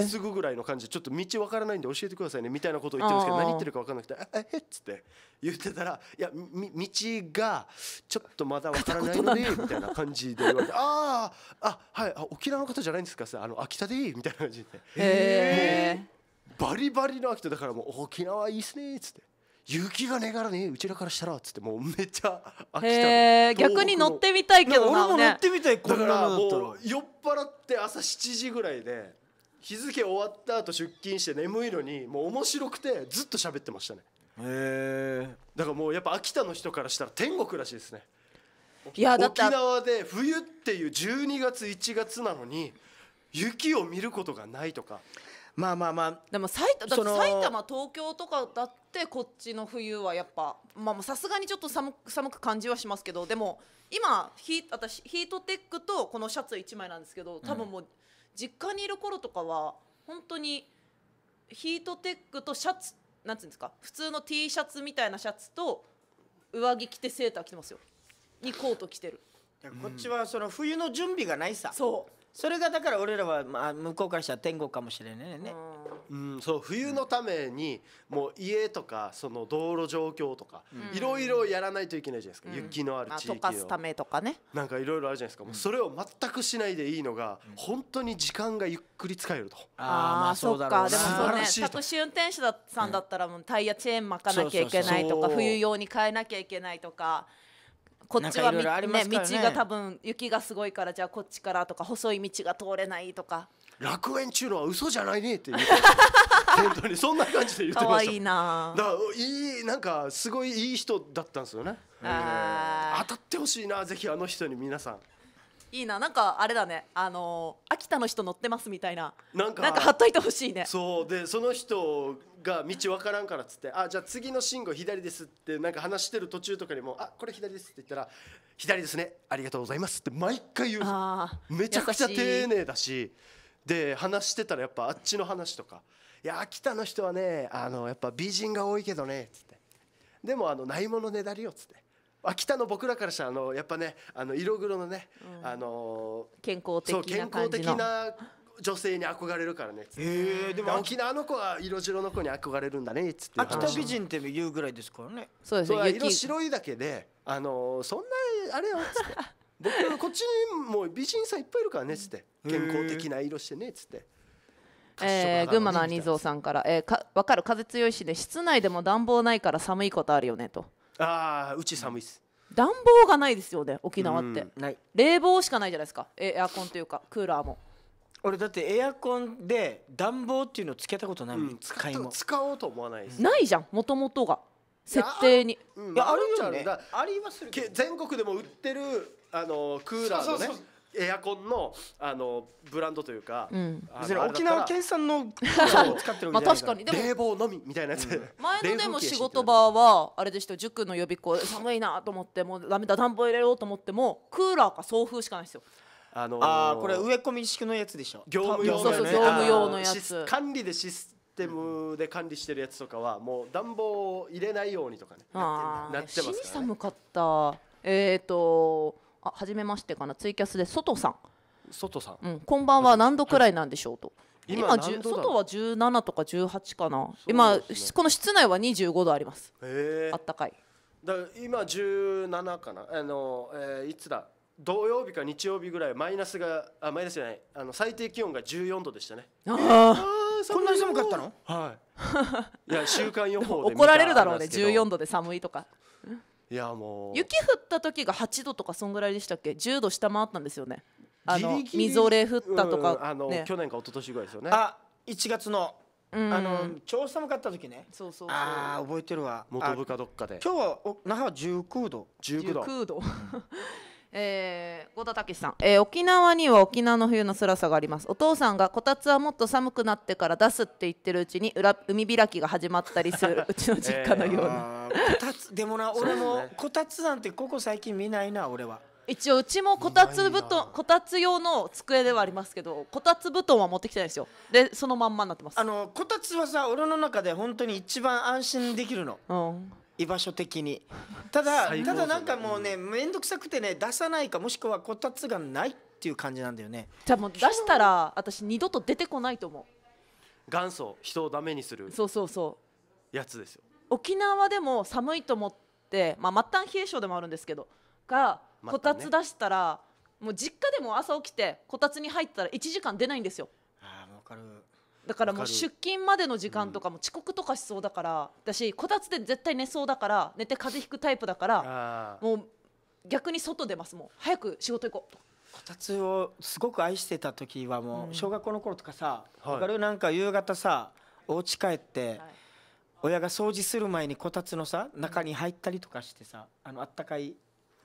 てすぐぐらいの感じでちょっと道分からないんで教えてくださいねみたいなことを言ってるんですけど何言ってるか分からなくて「ええっ?」つって言ってたら「いやみ道がちょっとまだ分からないので」みたいな感じで言われて「ああはいあ沖縄の方じゃないんですか?」あの秋田でいい」みたいな感じでへえバリバリの秋田だからもう「沖縄いいっすね」っつって。雪がねがらねうちらからしたらっつってもうめっちゃ飽きた逆に乗ってみたいけどな俺も乗ってみたいこんなのだったら酔っ払って朝7時ぐらいで日付終わった後出勤して眠いのにもう面白くてずっと喋ってましたねへえだからもうやっぱ秋田の人からしたら天国らしいですねいや沖縄で冬っていう12月1月なのに雪を見ることがないとかまあまあまあでも埼埼玉東京とかだってこっちの冬はやっぱまあさすがにちょっと寒寒く感じはしますけどでも今ヒ私ヒートテックとこのシャツ1枚なんですけど多分もう実家にいる頃とかは本当にヒートテックとシャツなんていうんですか普通の T シャツみたいなシャツと上着着てセーター着てますよにコート着てるこっちはその冬の準備がないさ、そうそれがだから俺らは、まあ、向こうからしたら天国かもしれないね、うん、そう冬のためにもう家とかその道路状況とかいろいろやらないといけないじゃないですか、雪のある地域を、溶かすためとかねなんかいろいろあるじゃないですかもうそれを全くしないでいいのが、本当に時間がゆっくり使えると、ああそっかでもそうねタクシー運転手さんだったらもうタイヤチェーン巻かなきゃいけないとか冬用に変えなきゃいけないとか。こっちは、ね、道が多分雪がすごいからじゃあこっちからとか細い道が通れないとか楽園中のは嘘じゃないねって言って本当にそんな感じで言ってましたいいなだいいなんかすごいいい人だったんですよね、当たってほしいなぜひあの人に皆さんいいななんかあれだねあのー、秋田の人乗ってますみたいななんかなんか貼っといてほしいねそうでその人が道わからんからっつってあじゃあ次の信号左ですってなんか話してる途中とかにもあこれ左ですって言ったら左ですねありがとうございますって毎回言うあめちゃくちゃ丁寧だしで話してたらやっぱあっちの話とかいや秋田の人はねあのやっぱ美人が多いけどねっつってでもあのないものねだりよっつって秋田の僕らからしたらあのやっぱねあの色黒のね、うん、あの健康的健康的な女性に憧れるからねっっ、えー、でも沖縄の子は色白の子に憧れるんだねっつって秋田美人って言うぐらいですからねそうですね色白いだけであのそんなあれよっつって 僕こっちにも美人さんいっぱいいるからねっつって健康的な色してねっつって。えー、群馬の兄蔵さんから、えー、か分かる風強いしね室内でも暖房ないから寒いことあるよねとああうち寒いです暖房がないですよね沖縄って、ない冷房しかないじゃないですかえエアコンというかクーラーも俺だってエアコンで暖房っていうのつけたことないもん、使いも使おうと思わないです、ないじゃんもともとが設定にうんいやあるよねん。ありはするけけど全国でも売ってるあのクーラーのねそうそうそうエアコンのあのブランドというか、うん別に沖縄県産の使ってるわけじゃないまあ確かにでも冷房のみみたいなやつ、前のでも仕事場はあれでした塾の予備校寒いなと思ってもうダメだ暖房入れようと思ってもクーラーか送風しかないですよあのーああこれ植え込み式のやつでしょ業務用のやつ、そうそう業務用のやつ管理でシステムで管理してるやつとかはもう暖房を入れないようにとかね、あなってます寒かったえっ、ー、とあ初めましてかなツイキャスで外さん外さん、うん、こんばんは何度くらいなんでしょうと。今今外は17とか18かな、ね、今この室内は25度ありますあったかいだか今17かなあの、えー、いつだ土曜日か日曜日ぐらいマイナスがあマイナスじゃないあの最低気温が14度でしたねああこんなに寒かったのはい いや週間予報で怒られるだろうね14度で寒いとかいやもう雪降った時が8度とかそんぐらいでしたっけ10度下回ったんですよねあのみぞれ降ったとか、うん、あの、ね、去年か一昨年ぐらいですよねあ1月のあの超寒かった時ねそうそうああ覚えてるわ元部かどっかで今日は那覇19度19度19度えー、小田武さん、えー、沖縄には沖縄の冬の辛さがありますお父さんがこたつはもっと寒くなってから出すって言ってるうちに海開きが始まったりする うちの実家のような、えー、こたつでもな 俺もこたつなんてここ最近見ないな俺は一応うちもこたつ布団こたつ用の机ではありますけどこたつ布団は持ってきてないですよでそのまんまになってますあのこたつはさ俺の中で本当に一番安心できるの、うん居場所的にただただなんかもうね面倒くさくてね出さないかもしくはこたつがないっていう感じなんだよねじゃあもう出したら私二度と出てこないと思う元祖人をダメにするそうそうそうやつですよ沖縄でも寒いと思って、まあ、末端冷え性でもあるんですけどが、ね、こたつ出したらもう実家でも朝起きてこたつに入ったら1時間出ないんですよああ分かるだからもう出勤までの時間とかも遅刻とかしそうだからだしこたつで絶対寝そうだから寝て風邪ひくタイプだからもう逆に外出ますもう早く仕事行こうこたつをすごく愛してた時はもう小学校の頃とかさ、うかるなんか夕方さお家帰って、親が掃除する前にこたつのさ中に入ったりとかしてさあのあったかい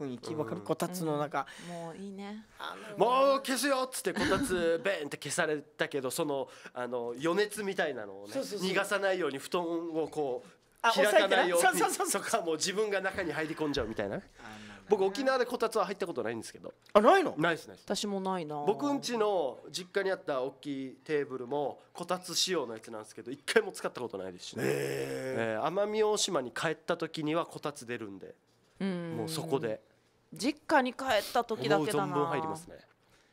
雰囲気わかる、こたつの中、もういいねもう消すよっつってこたつベーンって消されたけどそのあの余熱みたいなのをね逃がさないように布団をこう開かないようにとかもう自分が中に入り込んじゃうみたいな僕沖縄でこたつは入ったことないんですけどあないのないですね私もないな僕んちの実家にあった大きいテーブルもこたつ仕様のやつなんですけど一回も使ったことないですしね、えー、奄美大島に帰った時にはこたつ出るんでもうそこで実家に帰った時だけだな、ね、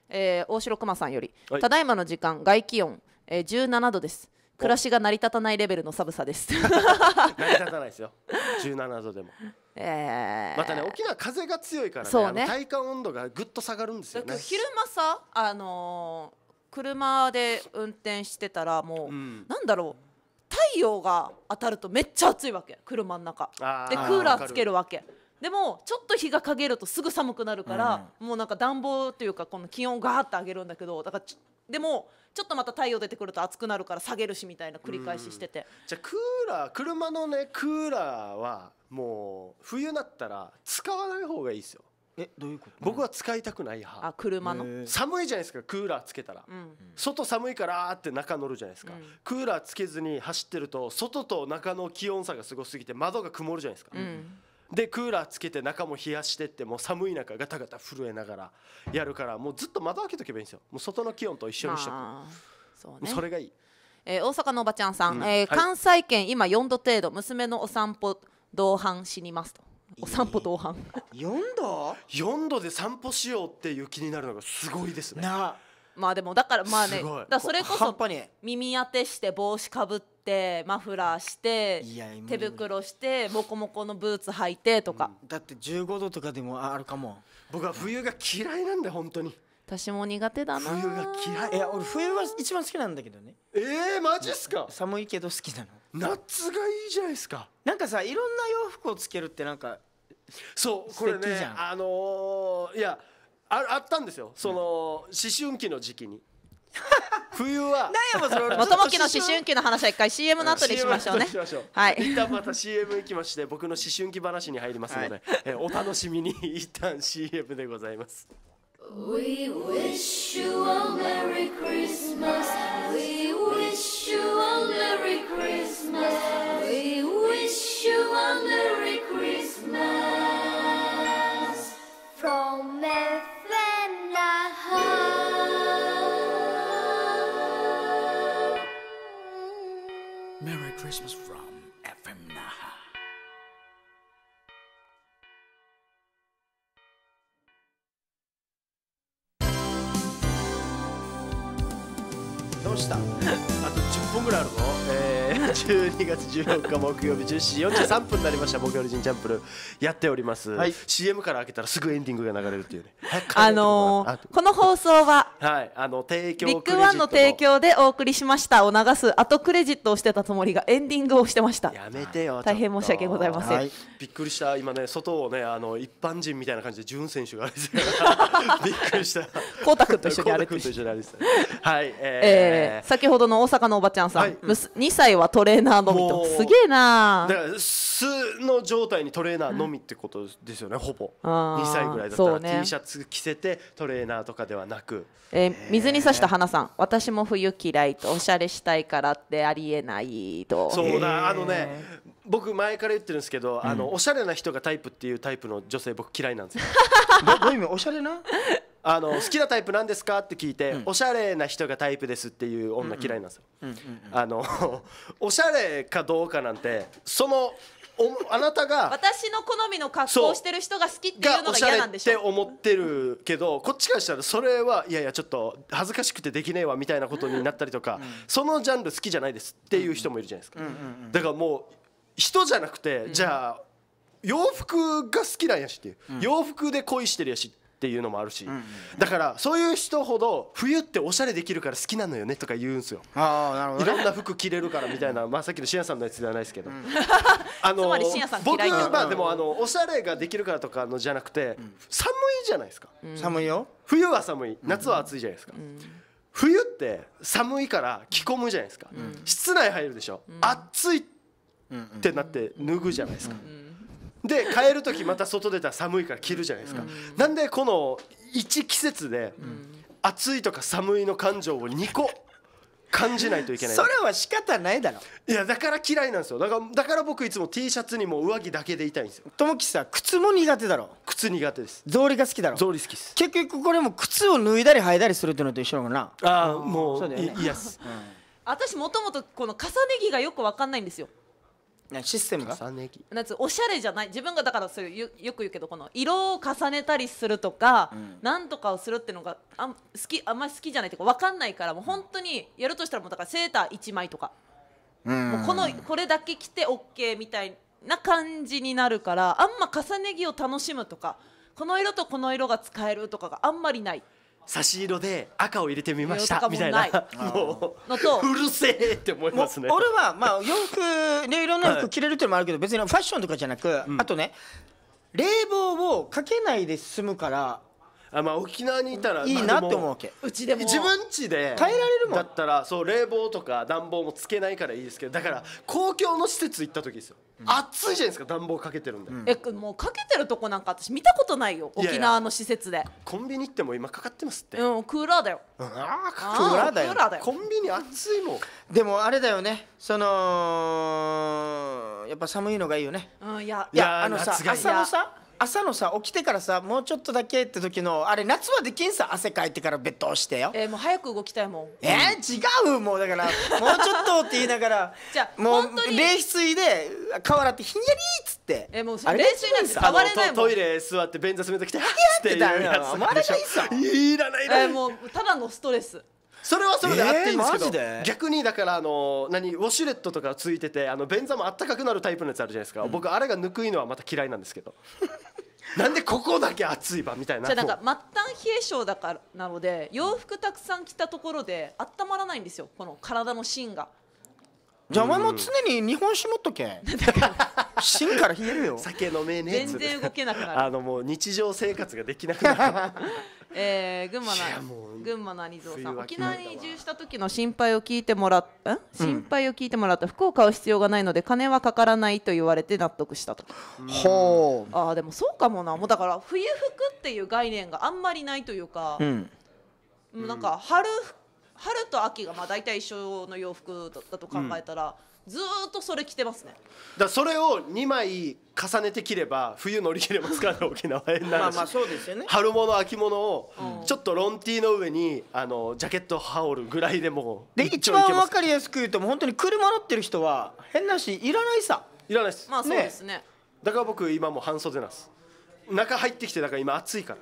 えー、大城熊さんより、はい、ただいまの時間外気温、えー、17度です暮らしが成り立たないレベルの寒さです 成り立たないですよ17度でも、えー、またね沖縄風が強いからねね体感温度がぐっと下がるんですよね昼間さあのー、車で運転してたらもう、うん、なんだろう太陽が当たるとめっちゃ暑いわけ車の中でクーラーつけるわけでもちょっと日が陰るとすぐ寒くなるから、うん、もうなんか暖房というかこの気温をガーって上げるんだけどだからでもちょっとまた太陽出てくると暑くなるから下げるしみたいな繰り返ししてて、うん、じゃあクーラー車のねクーラーはもう冬になったら使わない方がいいですよえどういうこと僕は使いたくない派あ車の寒いじゃないですかクーラーつけたら、うん、外寒いからって中乗るじゃないですか、うん、クーラーつけずに走ってると外と中の気温差がすごすぎて窓が曇るじゃないですか、うんでクーラーつけて中も冷やしてってもう寒い中ガタガタ震えながらやるからもうずっと窓開けとけばいいんですよもう外の気温と一緒にしとく、まあそうね、それがいい、えー、大阪のおばちゃんさん、うん、えー、関西圏今4度程度娘のお散歩同伴死にますとお散歩同伴、えー、4度 ?4 度で散歩しようっていう気になるのがすごいですねなあまあでもだからまあねだそれこそ耳当てして帽子かぶってマフラーして手袋してモコモコのブーツ履いてとか、うん、だって15度とかでもあるかも僕は冬が嫌いなんだ本当に私も苦手だな冬が嫌いいや俺冬は一番好きなんだけどねえー、マジっすか寒いけど好きなの夏がいいじゃないですかなんかさいろんな洋服をつけるってなんかそうこれねあのー、いやああったんですよその思春期の時期に 冬は何やもそれ元木の思春期の話は一回 CM の後にしましょうねはい 一旦また CM 行きまして僕の思春期話に入りますので、はい、えお楽しみに一旦 CM でございます We wish you a Merry Christmas We wish you a Merry Christmas We Merry Christmas from FM Naha. 12月14日木曜日17時43分になりました木曜日人チャンプルやっております、はい、CM から開けたらすぐエンディングが流れるっていうねあのー、この放送は、はい、あの提供ビッグワンの提供でお送りしましたを流す後クレジットをしてたつもりがエンディングをしてましたやめてよ大変申し訳ございません、はい、びっくりした今ね外をねあの一般人みたいな感じで潤選手が びっくりした光太君と一緒に歩いてはい、えー、えー、先ほどの大阪のおばちゃんさん、はい、2歳はトレレーナーのみとすげえなだから素の状態にトレーナーのみってことですよね、うん、ほぼ2歳ぐらいだったら、ね、T シャツ着せてトレーナーとかではなく、えー、水にさした花さん私も冬嫌いとおしゃれしたいからってありえないとそうだあのね僕前から言ってるんですけど、うん、あのおしゃれな人がタイプっていうタイプの女性僕嫌いなんですよ どういう意味おしゃれなあの好きなタイプなんですかって聞いて、おしゃれな人がタイプですっていう女嫌いなんですよ。あの おしゃれかどうかなんてそのおあなたが私の好みの格好をしてる人が好きっていうのが嫌なんでしょって思ってるけどこっちからしたらそれはいやいやちょっと恥ずかしくてできねえわみたいなことになったりとか、うん、そのジャンル好きじゃないですっていう人もいるじゃないですか、だからもう人じゃなくて、じゃあ洋服が好きなんやしっていう、洋服で恋してるやしっっていうのもあるし、だからそういう人ほど冬っておしゃれできるから好きなのよねとか言うんですよあなるほど、ね、いろんな服着れるからみたいな、まあ、さっきのしんやさんのやつではないですけど、うん、あの僕まあでもあのおしゃれができるからとかのじゃなくて、寒いじゃないですか、寒いよ冬は寒い夏は暑いじゃないですか、冬って寒いから着込むじゃないですか、室内入るでしょ、うん、暑いってなって脱ぐじゃないですか、うんで帰る時また外出たら寒いから着るじゃないですか、うん、なんでこの1季節で暑いとか寒いの感情を2個感じないといけないそれは仕方ないだろいやだから嫌いなんですよだからだから僕いつも T シャツにも上着だけでいたいんですよともきさ靴も苦手だろ靴苦手です草履が好きだろ草履好きです結局これも靴を脱いだり履いたりするっていうのと一緒なのかなああもうそうだうん、私もともとこの重ね着がよく分かんないんですよシステムがなんおしゃれじゃない自分がだからそううよく言うけどこの色を重ねたりするとか、うん、なんとかをするっていうのがあ好きあんまり好きじゃないっていうか分かんないからもう本当にやるとしたらもうだからセーター1枚とか、うん、もうこのこれだけ着て OK みたいな感じになるからあんま重ね着を楽しむとかこの色とこの色が使えるとかがあんまりない。差し色で赤を入れてみましたみたいなうのとうるせえって思いますね俺はまあ洋服でいろんな服着れるっていうのもあるけど別にファッションとかじゃなく、あとね冷房をかけないで済むからあまあ沖縄にいたらいいなって思うわけうちでも自分家で耐えられるもんだったらそう冷房とか暖房もつけないからいいですけどだから公共の施設行った時ですよ暑いじゃないですか暖房かけてるんで、えもうかけてるとこなんか私見たことないよ沖縄の施設でコンビニっても今かかってますってうんクーラーだよああクーラーだよコンビニ暑いもんでもあれだよねそのやっぱ寒いのがいいよねうんいやいやあのさ朝のさ朝のさ起きてからさもうちょっとだけって時のあれ夏はできんさ汗かいてからベッド押してよえー、もう早く動きたいもんえー、違うもうだからもうちょっとって言いながら じゃもう冷水で顔洗ってひんやりっつってえー、もう冷水なんて触れないもんトイレ座って便座詰めときて「はっ!」ってたんやつあれがいいさいらないいらない、えー、もうただのストレスそれはそれであっていいんですけど、えー、逆にだからあの何ウォシュレットとかついててあの便座もあったかくなるタイプのやつあるじゃないですか、うん、僕あれがぬくいのはまた嫌いなんですけどなんでここだけ暑い場みたいなじゃなんか末端冷え性だからなので洋服たくさん着たところで温まらないんですよこの体の芯がじゃあお前も常に日本酒持っとけ芯から冷えるよ酒飲めねえ全然動けなくなるあのもう日常生活ができなくなる えー、群馬の群馬の兄蔵さん沖縄に移住した時の心配を聞いてもらった心配を聞いてもらった、服を買う必要がないので金はかからないと言われて納得したとほうん、あでもそうかもなもうだから冬服っていう概念があんまりないというか、うん、なんか春服春と秋がまあ大体一緒の洋服だと考えたら、ずっとそれ着てますねだそれを2枚重ねて切れば冬乗り切れますから沖縄へまあまあそうですよね春物秋物をちょっとロンティーの上にあのジャケット羽織るぐらいでもで一番分かりやすく言うともう本当に車乗ってる人は変なしいらないさいらないですまあそうですね、ね、だから僕今も半袖なんです中入ってきてだから今暑いから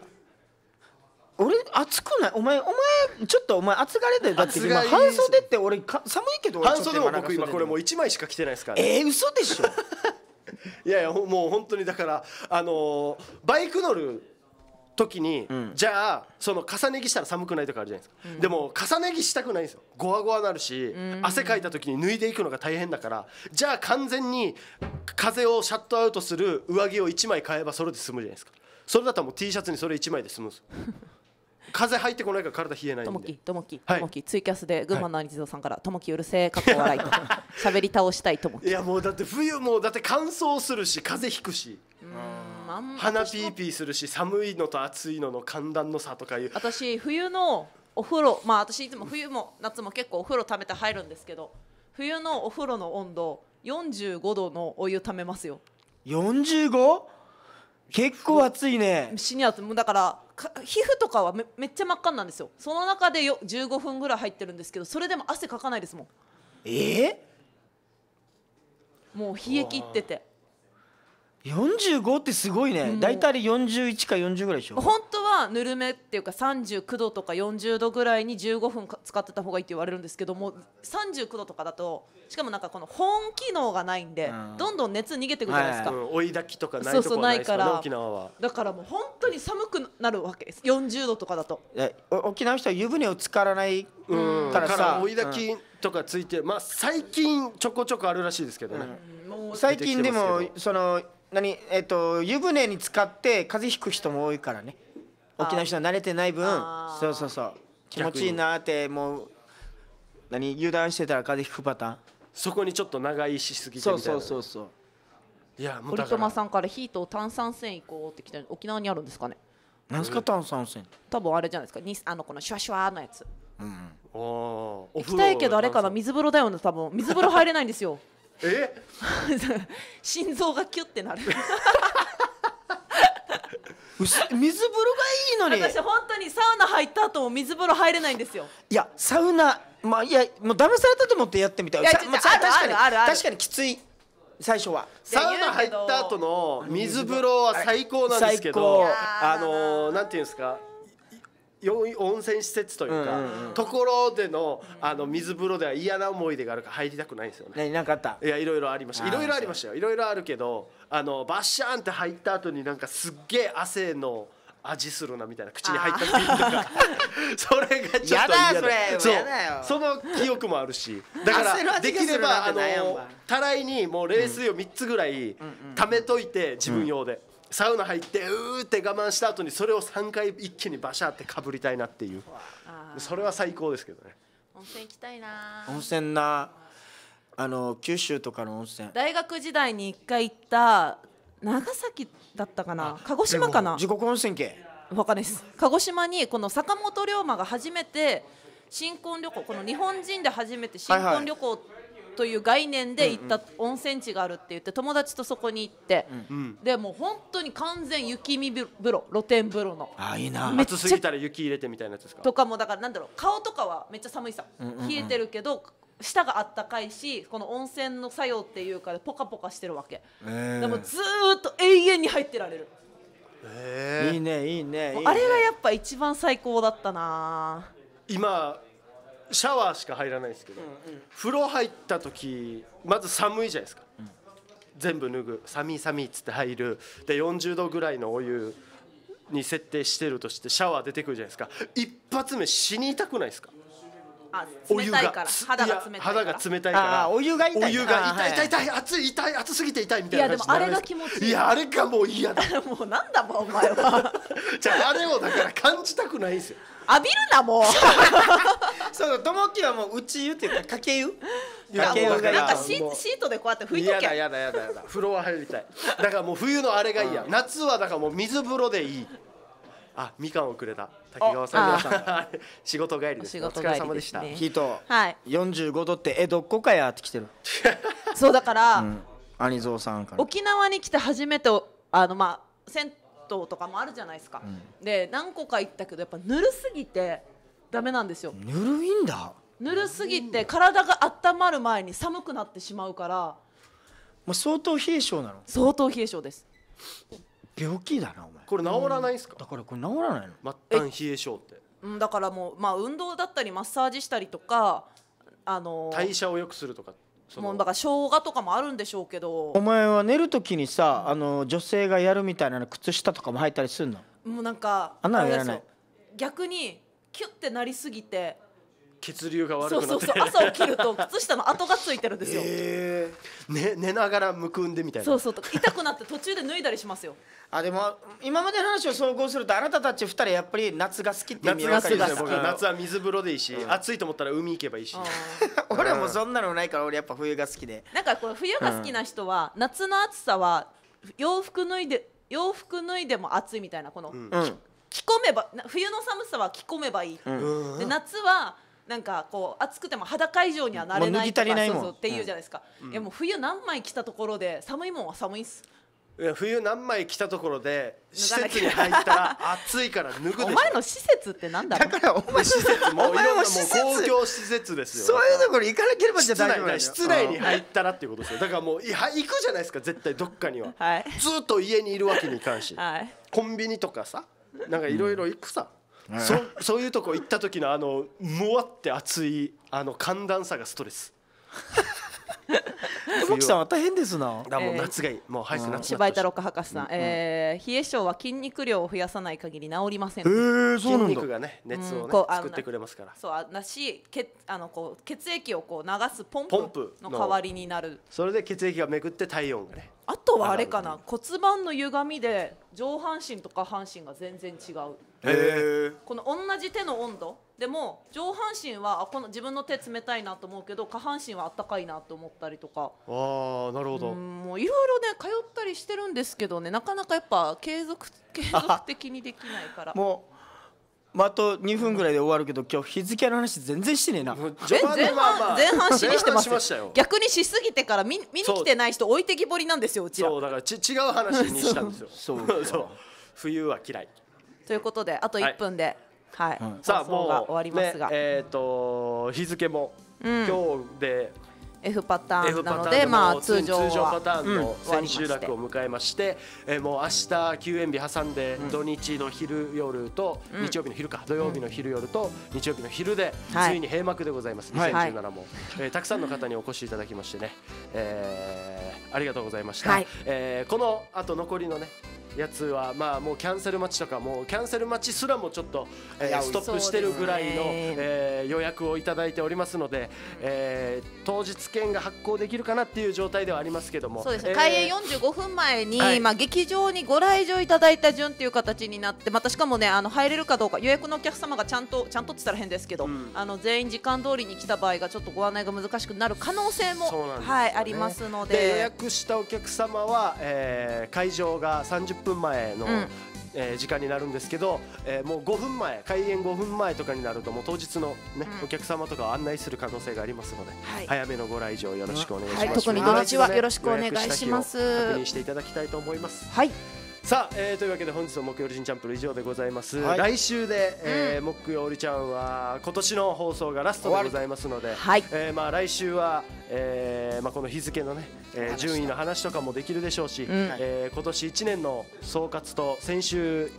俺暑くないお前お前ちょっとお前暑がれだよだって今半袖って俺か寒いけど半袖も僕今これもう1枚しか着てないですから、ね、えー、嘘でしょ いやいやもう本当にだからあのー、バイク乗る時に、うん、じゃあその重ね着したら寒くないとかあるじゃないですか、うん、でも重ね着したくないんですよゴワゴワなるし、うん、汗かいた時に脱いでいくのが大変だからじゃあ完全に風をシャットアウトする上着を1枚買えばそれで済むじゃないですかそれだったらもう T シャツにそれ1枚で済むんです風入ってこないから体冷えないんでともきともきともきツイキャスで群馬の兄貴蔵さんから「ともきうるせえかっこ笑い」と 喋り倒したいともきいやもうだって冬もだって乾燥するし風邪ひくし鼻ピーピーするし寒いのと暑いのの寒暖の差とかいう私冬のお風呂まあ私いつも冬も夏も結構お風呂ためて入るんですけど冬のお風呂の温度45度のお湯ためますよ 45? 結構暑いね死に暑いだから皮膚とかはめめっちゃ真っ赤なんですよその中でよ15分ぐらい入ってるんですけどそれでも汗かかないですもんええもう冷え切ってて45ってすごいね大体41か40ぐらいでしょ本当はぬるめっていうか39度とか40度ぐらいに15分使ってた方がいいって言われるんですけども39度とかだとしかもなんかこの保温機能がないんで、うん、どんどん熱逃げてくじゃないですか、はいうん、追いだきとかないとこはないから沖縄はだからもう本当に寒くなるわけです40度とかだと沖縄の人は湯船を浸からないからさ追いだきとかついて、まあ最近ちょこちょこあるらしいですけどね、うん、最近でもその何えっ、ー、と湯船に使って風邪ひく人も多いからね沖縄人は慣れてない分そうそうそう気持ちいいなってもう何油断してたら風邪ひくパターンそこにちょっと長居しすぎてそうそうそうそういやもう堀友さんからヒート炭酸泉行こうって来て沖縄にあるんですかね何すか炭酸泉多分あれじゃないですかにあのこのシュワシュワのやつうん、うん、行きたいけどあれかな水風呂だよね多分水風呂入れないんですよえ 心臓がキュッてなる 水風呂がいいのに私本当にサウナ入った後も水風呂入れないんですよいやサウナまあいやもう騙されたと思ってやってみたいいや、まあ、確かに確かにきつい最初はサウナ入った後の水風呂は最高なんですけどあのなんていうんですか温泉施設というか、ところでのあの水風呂では嫌な思い出があるから入りたくないんですよね。何なかったいやいろいろありましたいろいろありましたよいろいろあるけどあのバシャーンって入った後になんかすっげえ汗の。味するなみたいな口に入ったビとか それがちょっと嫌だそれその記憶もあるしだからできればあのたらいにもう冷水を3つぐらい溜めといて自分用で。サウナ入ってうーって我慢した後にそれを3回一気にバシャってかぶりたいなっていうそれは最高ですけどね温泉行きたいな温泉なあの九州とかの温泉大学時代に一回行った長崎だったかな鹿児島かな地獄温泉系わかんないです鹿児島にこの坂本龍馬が初めて新婚旅行この日本人で初めて新婚旅行はいはいという概念で行った温泉地があるって言って友達とそこに行って、でもう本当に完全雪見風呂露天風呂のあいいな暑すぎたら雪入れてみたいなやつですかとかもだからなんだろう顔とかはめっちゃ寒いさ、冷えてるけど舌があったかいしこの温泉の作用っていうかポカポカしてるわけ、でもずっと永遠に入ってられるいいねいいねあれがやっぱ一番最高だったな今シャワーしか入らないですけど、風呂入った時まず寒いじゃないですか、全部脱ぐ寒い寒いっつって入るで40度ぐらいのお湯に設定してるとしてシャワー出てくるじゃないですか一発目死にたくないですかあお湯が肌が冷たい肌が冷たいからお湯が痛いお湯が痛い痛い痛い熱い痛い熱すぎて痛いみたいないやでもあれが気持ちいいいやあれがもう嫌だ もうなんだもんお前は じゃああれをだから感じたくないんですよ浴びるなもう そうともきはもう「うち湯」って言ったかけ湯」かけ湯がなんかシートでこうやって拭いとけやだやだやだやだ風呂は入りたいだからもう冬のあれがいいや、うん、夏はだからもう水風呂でいいあ、みかんをくれた滝川さんさん 仕事帰りです。お疲れ様でした。ヒート、はい、45度ってえどこかやってきてる。そうだから、うん、アニゾウさんから沖縄に来て初めてあのまあ銭トとかもあるじゃないですか、うん、で何個か行ったけどやっぱぬるすぎてダメなんですよぬるいんだぬるすぎて体が温まる前に寒くなってしまうから、まあ、相当冷え性なの相当冷え性です病気だなお前これ治らないんすか、うん、だからこれ治らないの末端冷え性ってうんだからもうまあ運動だったりマッサージしたりとかあのー、代謝を良くするとかってもうだから生姜とかもあるんでしょうけどお前は寝る時にさ、あの女性がやるみたいな靴下とかも履いたりすんのもうなんかあんなのやらない逆にキュッてなりすぎて血流が悪くなってそうそうそう朝起きると靴下の跡がついてるんですよ、えー、ね、寝ながらむくんでみたいなそうそう痛くなって途中で脱いだりしますよ あでも今までの話を総合するとあなたたち二人やっぱり夏が好きって意味わかります僕夏は水風呂でいいし、うん、暑いと思ったら海行けばいいし 俺はもうそんなのないから俺やっぱ冬が好きでなんかこう冬が好きな人は、うん、夏の暑さは洋服脱いで洋服脱いでも暑いみたいなこの、うん、着込めば冬の寒さは着込めばいい、で夏はなんかこう暑くても裸以上にはなれないとかっていうじゃないですか、いやもう冬何枚着たところで寒いもんは寒いっすいや冬何枚着たところで施設に入ったら暑いから脱ぐでしょお前の施設ってなんだだからお前施設も お前も施設公共施設ですよそういうところ行かなければじゃ大丈夫だ室内に入ったらっていうことですよだからもういは行くじゃないですか絶対どっかには、はい、ずっと家にいるわけにいかんし、はい、コンビニとかさなんかいろいろ行くさ、うんそそういうとこ行った時のあのもわって暑いあの寒暖差がストレス久保 木さんは大変ですな。だもう夏がいい、もう早く夏。芝居太郎博士さん、ええ冷え性は筋肉量を増やさない限り治りません。え筋肉がね熱をね作ってくれますから。そうあなし血あのこう血液をこう流すポンプの代わりになる。それで血液がめくって体温がね。あとはあれかな骨盤の歪みで上半身と下半身が全然違うこの同じ手の温度でも上半身はあこの自分の手冷たいなと思うけど下半身はあったかいなと思ったりとかああなるほどもういろいろね通ったりしてるんですけどねなかなかやっぱ継続継続的にできないから もうまあ、と2分ぐらいで終わるけど今日日付の話全然してねえな前半前半しにしてますし逆にしすぎてから見見に来てない人置いてきぼりなんですようちらそうだからち違う話にしたんですよ そうそう冬は嫌いということであと1分で、はい、はい、さあもう終わりますが、ね、えっ、ー、と日付も、うん、今日で F パターンなので、まあ、通常パターンの千秋楽を迎えまして、うん、えもう明日休園日挟んで、土日の昼夜と、うん、日曜日の昼か土曜日の昼夜と、日曜日の昼で、ついに閉幕でございます、はい、2 0も、はい、えー、たくさんの方にお越しいただきましてね、えー、ありがとうございました、はい、えー、この後残りのねやつはまあもうキャンセル待ちとかもうキャンセル待ちすらもちょっと、えー、ストップしてるぐらいの、えー、予約をいただいておりますので、えー、当日券が発行できるかなっていう状態ではありますけどもそうです、えー、開演45分前に、まあ、劇場にご来場いただいた順という形になってまたしかもねあの入れるかどうか予約のお客様がちゃんとちゃんとって言ったら変ですけど、うん、あの全員時間通りに来た場合がちょっとご案内が難しくなる可能性も、ね、はい、ありますので予約したお客様は、えー、会場が30分分前の、うんえー、時間になるんですけど、えー、もう5分前開演5分前とかになるともう当日のね、うん、お客様とかを案内する可能性がありますので、はい、早めのご来場よろしくお願いします、はい、特に土日はよろしくお願いします、確認していただきたいと思いますはいさあ、えー、というわけで本日の木曜日チャンプル以上でございます、はい、来週で、えーうん、木曜日ちゃんは今年の放送がラストでございますので、はい、えー、まあ来週は、えー、まあこの日付のね、えー、順位の話とかもできるでしょうし、うん、えー、今年1年の総括と先週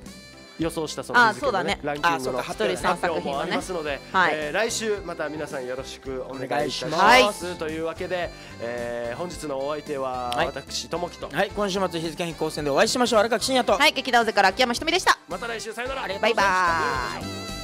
予想したその日付の、ね、ランキングの発表もありますので、はいえー、来週また皆さんよろしくお願いいたします。というわけで、えー、本日のお相手は私ともきと、はい、今週末日付変更戦でお会いしましょう荒垣真也とはい劇団勢から秋山ひとみでしたまた来週さよならバイバイ